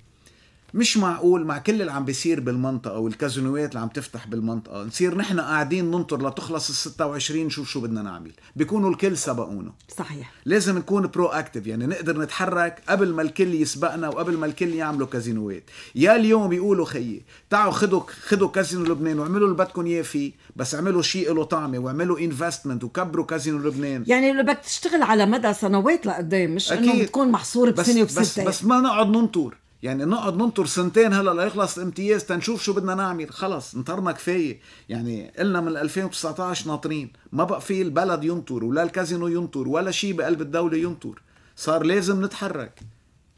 مش معقول مع كل اللي عم بيصير بالمنطقة والكازينوات اللي عم تفتح بالمنطقة نصير نحن قاعدين ننطر لتخلص ال 26 نشوف شو بدنا نعمل بيكونوا الكل سبقونا صحيح لازم نكون برو اكتف يعني نقدر نتحرك قبل ما الكل يسبقنا وقبل ما الكل يعملوا كازينوات يا اليوم بيقولوا خيي تعوا خدوا خدوا كازينو لبنان واعملوا اللي بدكم اياه فيه بس اعملوا شيء له طعمه واعملوا انفستمنت وكبروا كازينو لبنان يعني بدك تشتغل على مدى سنوات لقدام مش انه تكون محصور بسنه وبسنتين بس, بس ما نقعد ننطر يعني نقعد ننطر سنتين هلا ليخلص الامتياز تنشوف شو بدنا نعمل خلص انطرنا كفايه يعني قلنا من 2019 ناطرين ما بقى في البلد ينطر ولا الكازينو ينطر ولا شيء بقلب الدوله ينطر صار لازم نتحرك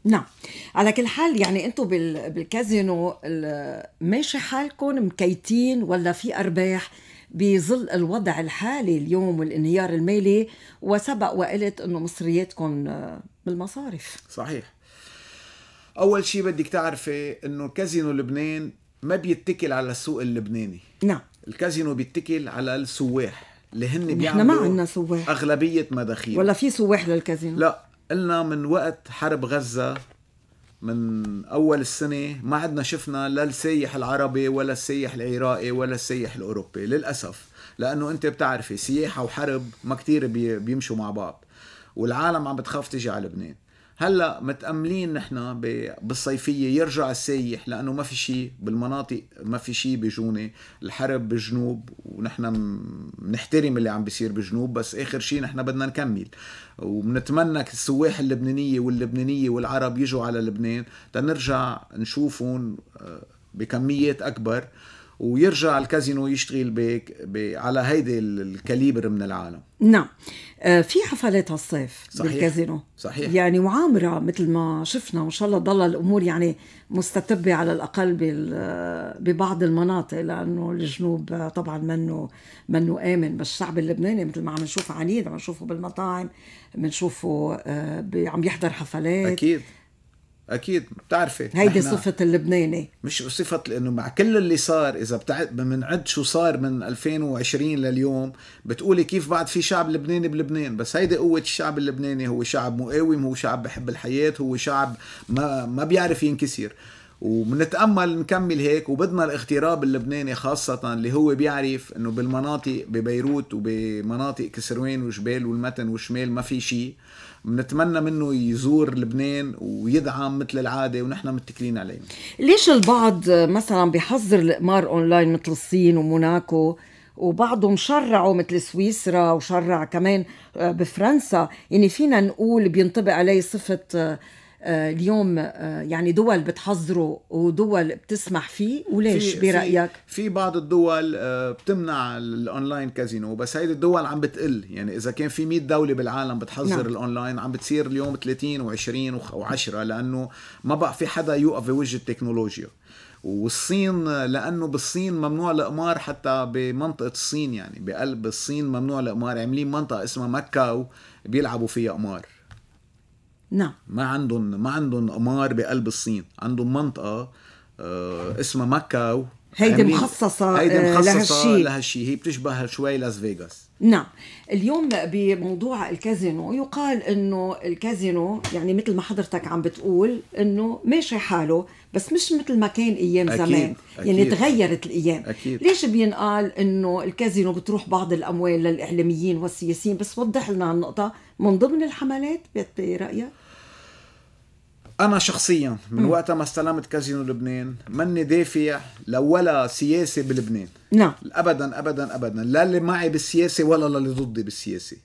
نعم على كل حال يعني انتم بالكازينو ماشي حالكم مكيتين ولا في ارباح بظل الوضع الحالي اليوم والانهيار المالي وسبق وقلت انه مصرياتكم بالمصارف صحيح اول شيء بدك تعرفي انه كازينو لبنان ما بيتكل على السوق اللبناني نعم الكازينو بيتكل على السواح اللي هن بيعملوا ما عندنا سواح اغلبيه مداخيل ولا في سواح للكازينو لا قلنا من وقت حرب غزه من اول السنه ما عدنا شفنا لا السايح العربي ولا السايح العراقي ولا السايح الاوروبي للاسف لانه انت بتعرفي سياحه وحرب ما كتير بيمشوا مع بعض والعالم عم بتخاف تيجي على لبنان هلا متاملين نحن بالصيفيه يرجع السايح لانه ما في شيء بالمناطق ما في شيء بجونه الحرب بالجنوب ونحن بنحترم اللي عم بيصير بالجنوب بس اخر شيء نحن بدنا نكمل وبنتمنى السواح اللبنانيه واللبنانيه والعرب يجوا على لبنان لنرجع نشوفهم آه، بكميات اكبر ويرجع الكازينو يشتغل على هيدي الكاليبر من العالم نعم آه، في حفلات هالصيف صحيح بالكازينو صحيح يعني وعامره مثل ما شفنا وان شاء الله ضل الامور يعني مستتبه على الاقل ببعض المناطق لانه الجنوب طبعا منه منه امن بس الشعب اللبناني مثل ما عم نشوف عنيد عم نشوفه بالمطاعم بنشوفه آه، عم يحضر حفلات اكيد اكيد بتعرفي هيدي صفه اللبناني مش صفه لانه مع كل اللي صار اذا بنعد شو صار من 2020 لليوم بتقولي كيف بعد في شعب لبناني بلبنان بس هيدي قوه الشعب اللبناني هو شعب مقاوم هو شعب بحب الحياه هو شعب ما ما بيعرف ينكسر وبنتامل نكمل هيك وبدنا الاغتراب اللبناني خاصه اللي هو بيعرف انه بالمناطق ببيروت وبمناطق كسروين وجبال والمتن والشمال ما في شيء بنتمنى منه يزور لبنان ويدعم مثل العاده ونحن متكلين عليه ليش البعض مثلا بيحظر القمار اونلاين مثل الصين وموناكو وبعضهم شرعوا مثل سويسرا وشرع كمان بفرنسا يعني فينا نقول بينطبق عليه صفه آه، اليوم آه، يعني دول بتحظره ودول بتسمح فيه وليش برايك في بعض الدول آه، بتمنع الاونلاين كازينو بس هيدي الدول عم بتقل يعني اذا كان في 100 دوله بالعالم بتحظر نعم. الاونلاين عم بتصير اليوم 30 و20 و10 لانه ما بقى في حدا يوقف بوجه التكنولوجيا والصين لانه بالصين ممنوع القمار حتى بمنطقه الصين يعني بقلب الصين ممنوع القمار عاملين منطقه اسمها مكاو بيلعبوا فيها قمار نعم ما عندهم ما عندهم قمار بقلب الصين عندهم منطقه آه اسمها ماكاو هيدي مخصصة هيدي آه، مخصصة لهالشيء هي بتشبه شوي لاس فيغاس نعم اليوم بموضوع الكازينو يقال انه الكازينو يعني مثل ما حضرتك عم بتقول انه ماشي حاله بس مش مثل ما كان ايام أكيد. زمان أكيد. يعني تغيرت الايام أكيد. ليش بينقال انه الكازينو بتروح بعض الاموال للاعلاميين والسياسيين بس وضح لنا النقطة من ضمن الحملات برايك انا شخصيا من وقت ما استلمت كازينو لبنان ماني دافع لولا سياسه بلبنان نعم ابدا ابدا ابدا لا اللي معي بالسياسه ولا للي ضدي بالسياسه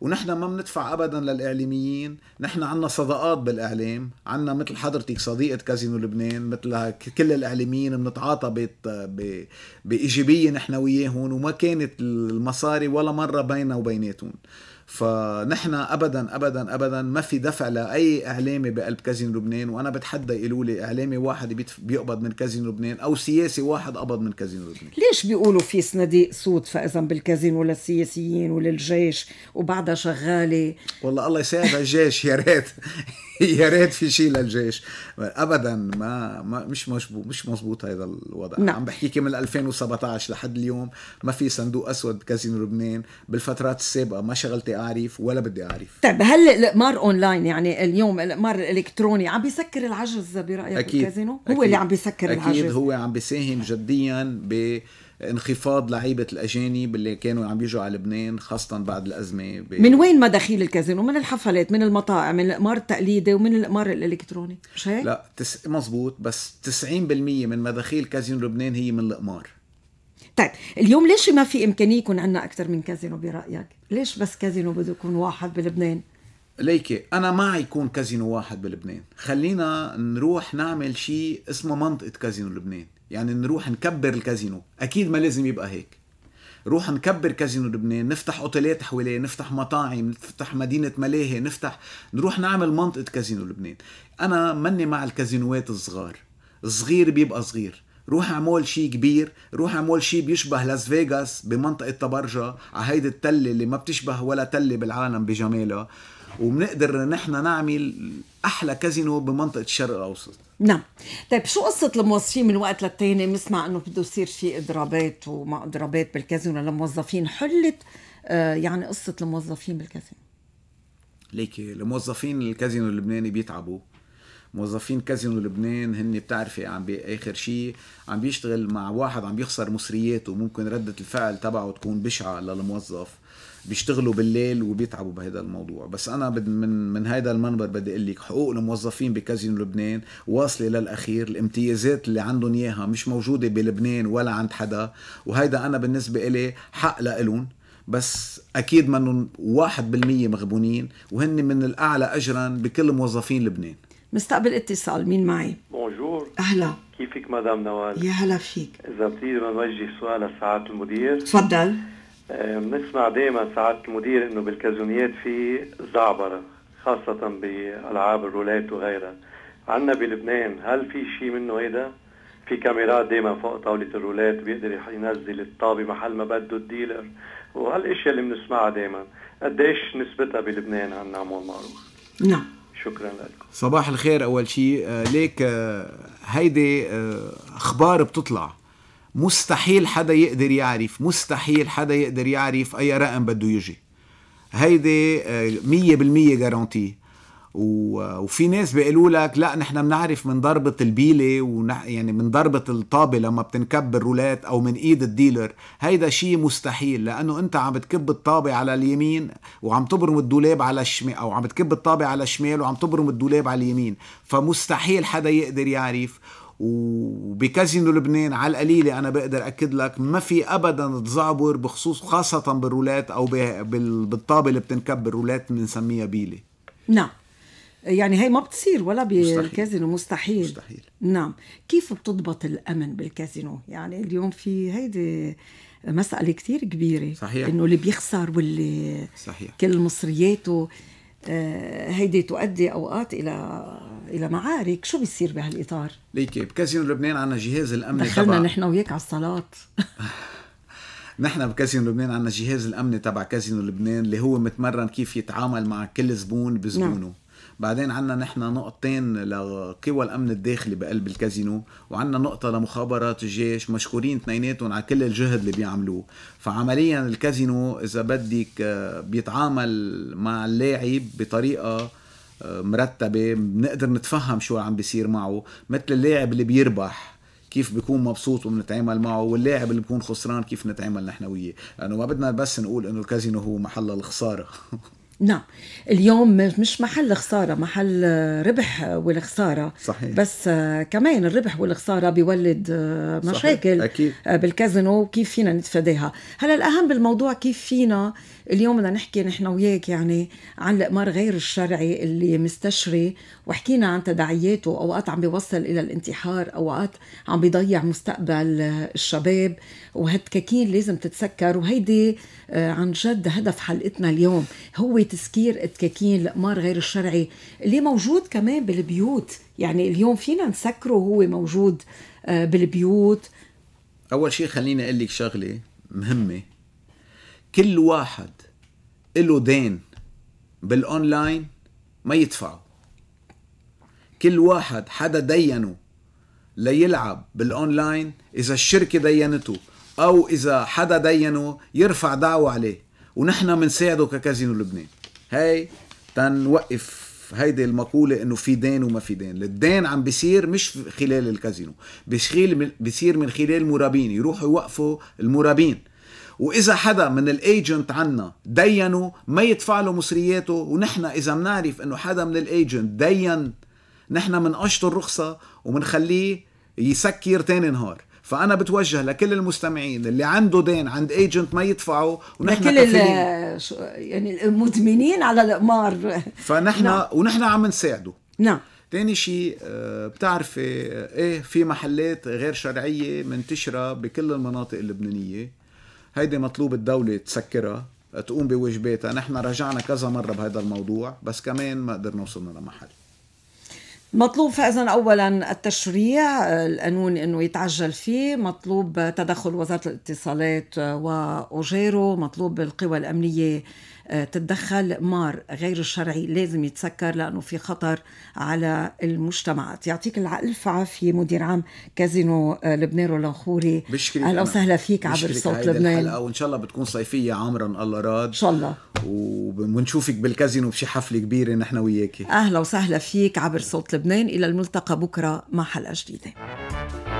ونحن ما بندفع ابدا للاعلاميين نحن عنا صداقات بالاعلام عنا مثل حضرتك صديقه كازينو لبنان مثل كل الاعلاميين بنتعاطى بايجابيه نحن وياهم وما كانت المصاري ولا مره بيننا وبيناتهم فنحن ابدا ابدا ابدا ما في دفع لاي اعلامي بقلب كازينو لبنان وانا بتحدى يقولوا لي اعلامي واحد بيقبض من كازينو لبنان او سياسي واحد قبض من كازينو لبنان ليش بيقولوا في صناديق سود فاذا بالكازينو للسياسيين وللجيش وبعدها شغاله والله الله يساعد الجيش يا ريت (laughs) يا ريت في شيء للجيش ابدا ما, ما مش مزبوط مش مزبوط هذا الوضع نعم. عم بحكيكي من 2017 لحد اليوم ما في صندوق اسود كازينو لبنان بالفترات السابقه ما شغلتي بدي اعرف ولا بدي اعرف طيب هل الاقمار اونلاين يعني اليوم الاقمار الالكتروني عم بيسكر العجز برايك أكيد الكازينو هو أكيد اللي عم بيسكر أكيد العجز اكيد هو عم بيساهم جديا ب انخفاض لعيبه الاجانب اللي كانوا عم يجوا على لبنان خاصه بعد الازمه ب... من وين مداخيل الكازينو من الحفلات من المطاعم من القمار التقليدي ومن القمار الالكتروني مش هيك لا تس... مزبوط بس 90% من مداخيل كازينو لبنان هي من القمار طيب اليوم ليش ما في امكانيه يكون عندنا اكثر من كازينو برايك ليش بس كازينو بده يكون واحد بلبنان ليكي انا مع يكون كازينو واحد بلبنان خلينا نروح نعمل شيء اسمه منطقه كازينو لبنان يعني نروح نكبر الكازينو اكيد ما لازم يبقى هيك روح نكبر كازينو لبنان نفتح اوتيلات حواليه نفتح مطاعم نفتح مدينه ملاهي نفتح نروح نعمل منطقه كازينو لبنان انا مني مع الكازينوات الصغار صغير بيبقى صغير روح اعمل شيء كبير روح اعمل شيء بيشبه لاس فيغاس بمنطقة تبرجة على هيدي التلة اللي ما بتشبه ولا تلة بالعالم بجمالها وبنقدر نحن نعمل احلى كازينو بمنطقه الشرق الاوسط نعم طيب شو قصة الموظفين من وقت للتاني بنسمع انه بده يصير في اضرابات وما اضرابات بالكازينو للموظفين حلت آه، يعني قصة الموظفين بالكازينو ليكي الموظفين الكازينو اللبناني بيتعبوا موظفين كازينو لبنان هن بتعرفي عم باخر شيء عم بيشتغل مع واحد عم بيخسر مصرياته ممكن رده الفعل تبعه تكون بشعه للموظف بيشتغلوا بالليل وبيتعبوا بهذا الموضوع بس انا من من هذا المنبر بدي اقول لك حقوق الموظفين بكازينو لبنان واصله للاخير الامتيازات اللي عندهم اياها مش موجوده بلبنان ولا عند حدا وهيدا انا بالنسبه لي حق لإلهم بس اكيد منهم 1% مغبونين وهن من الاعلى اجرا بكل موظفين لبنان مستقبل اتصال مين معي؟ بونجور اهلا كيفك مدام نوال؟ يا هلا فيك اذا بتقدر نوجه سؤال لسعاده المدير تفضل آه، بنسمع دائما سعاده المدير انه بالكازونيات في زعبره خاصه بالعاب الرولات وغيرها عندنا بلبنان هل في شيء منه هيدا؟ في كاميرات دائما فوق طاوله الرولات بيقدر ينزل الطابه محل ما بده الديلر وهالاشياء اللي بنسمعها دائما قديش نسبتها بلبنان عنا عمول معروف؟ نعم شكرا لكم صباح الخير اول شيء آه، ليك آه، هيدي آه، اخبار بتطلع مستحيل حدا يقدر يعرف مستحيل حدا يقدر يعرف اي رقم بده يجي هيدي 100% جارانتي وفي ناس بيقولوا لك لا نحن بنعرف من ضربة البيلة ونح يعني من ضربة الطابة لما بتنكب الرولات أو من إيد الديلر هيدا شيء مستحيل لأنه أنت عم بتكب الطابة على اليمين وعم تبرم الدولاب على الشمال أو عم بتكب الطابة على الشمال وعم تبرم الدولاب على اليمين فمستحيل حدا يقدر يعرف وبكازينو لبنان على القليلة أنا بقدر أكد لك ما في أبدا تزعبر بخصوص خاصة بالرولات أو بالطابة اللي بتنكب الرولات بنسميها بيلة نعم يعني هي ما بتصير ولا بالكازينو مستحيل. مستحيل مستحيل نعم كيف بتضبط الامن بالكازينو يعني اليوم في هيدي مسألة كثير كبيرة صحيح إنه اللي بيخسر واللي صحيح كل مصرياته آه، هيدي تؤدي أوقات إلى إلى معارك شو بيصير بهالإطار؟ ليكي بكازينو لبنان عنا جهاز الأمن دخلنا نحن وياك على الصلاة (laughs) نحن بكازينو لبنان عنا جهاز الأمن تبع كازينو لبنان اللي هو متمرن كيف يتعامل مع كل زبون نعم. بزبونه نعم. بعدين عنا نحن نقطتين لقوى الامن الداخلي بقلب الكازينو وعنا نقطه لمخابرات الجيش مشكورين اثنيناتهم على كل الجهد اللي بيعملوه فعمليا الكازينو اذا بدك آه، بيتعامل مع اللاعب بطريقه آه، مرتبه بنقدر نتفهم شو عم بيصير معه مثل اللاعب اللي بيربح كيف بيكون مبسوط وبنتعامل معه واللاعب اللي بيكون خسران كيف نتعامل نحن وياه لانه ما بدنا بس نقول انه الكازينو هو محل الخساره (laughs) نعم اليوم مش محل خسارة محل ربح والخسارة صحيح. بس آه، كمان الربح والخسارة بيولد آه، مشاكل آه، بالكازينو وكيف فينا نتفاداها هلا الأهم بالموضوع كيف فينا اليوم بدنا نحكي نحن وياك يعني عن الإقمار غير الشرعي اللي مستشري وحكينا عن تداعياته أوقات عم بيوصل إلى الانتحار أوقات عم بيضيع مستقبل الشباب وهالتكاكين لازم تتسكر وهيدي آه، عن جد هدف حلقتنا اليوم هو تسكير التكاكين الإقمار غير الشرعي اللي موجود كمان بالبيوت يعني اليوم فينا نسكره هو موجود آه، بالبيوت أول شيء خليني أقول لك شغلة مهمة كل واحد له دين بالاونلاين ما يدفعه كل واحد حدا دينه ليلعب بالاونلاين اذا الشركه دينته او اذا حدا دينه يرفع دعوه عليه ونحن بنساعده ككازينو لبنان هي تنوقف هيدي المقولة انه في دين وما في دين الدين عم بيصير مش خلال الكازينو بيصير من خلال المرابين يروحوا يوقفوا المرابين واذا حدا من الايجنت عنا دينه ما يدفع له مصرياته ونحن اذا بنعرف انه حدا من الايجنت دين نحن بنقشط الرخصه وبنخليه يسكر تاني نهار فانا بتوجه لكل المستمعين اللي عنده دين عند ايجنت ما يدفعه ونحن كل يعني المدمنين على القمار فنحن نعم. ونحن عم نساعده نعم تاني شيء آه، بتعرفي آه، ايه في محلات غير شرعيه منتشره بكل المناطق اللبنانيه هيدي مطلوب الدولة تسكرها تقوم بواجباتها نحن رجعنا كذا مرة بهذا الموضوع بس كمان ما قدرنا وصلنا لمحل مطلوب فاذا اولا التشريع القانون انه يتعجل فيه مطلوب تدخل وزاره الاتصالات آه، واوجيرو مطلوب القوى الامنيه آه، تتدخل مار غير الشرعي لازم يتسكر لأنه في خطر على المجتمعات يعطيك الألف عافية مدير عام كازينو آه، لبنان رولانخوري أهلا وسهلا فيك عبر صوت لبنان وإن شاء الله بتكون صيفية عامرا الله راد إن شاء الله وبنشوفك بالكازينو بشي حفلة كبيرة نحن وياكي أهلا وسهلا فيك عبر صوت لبنان إلى الملتقى بكرة مع حلقة جديدة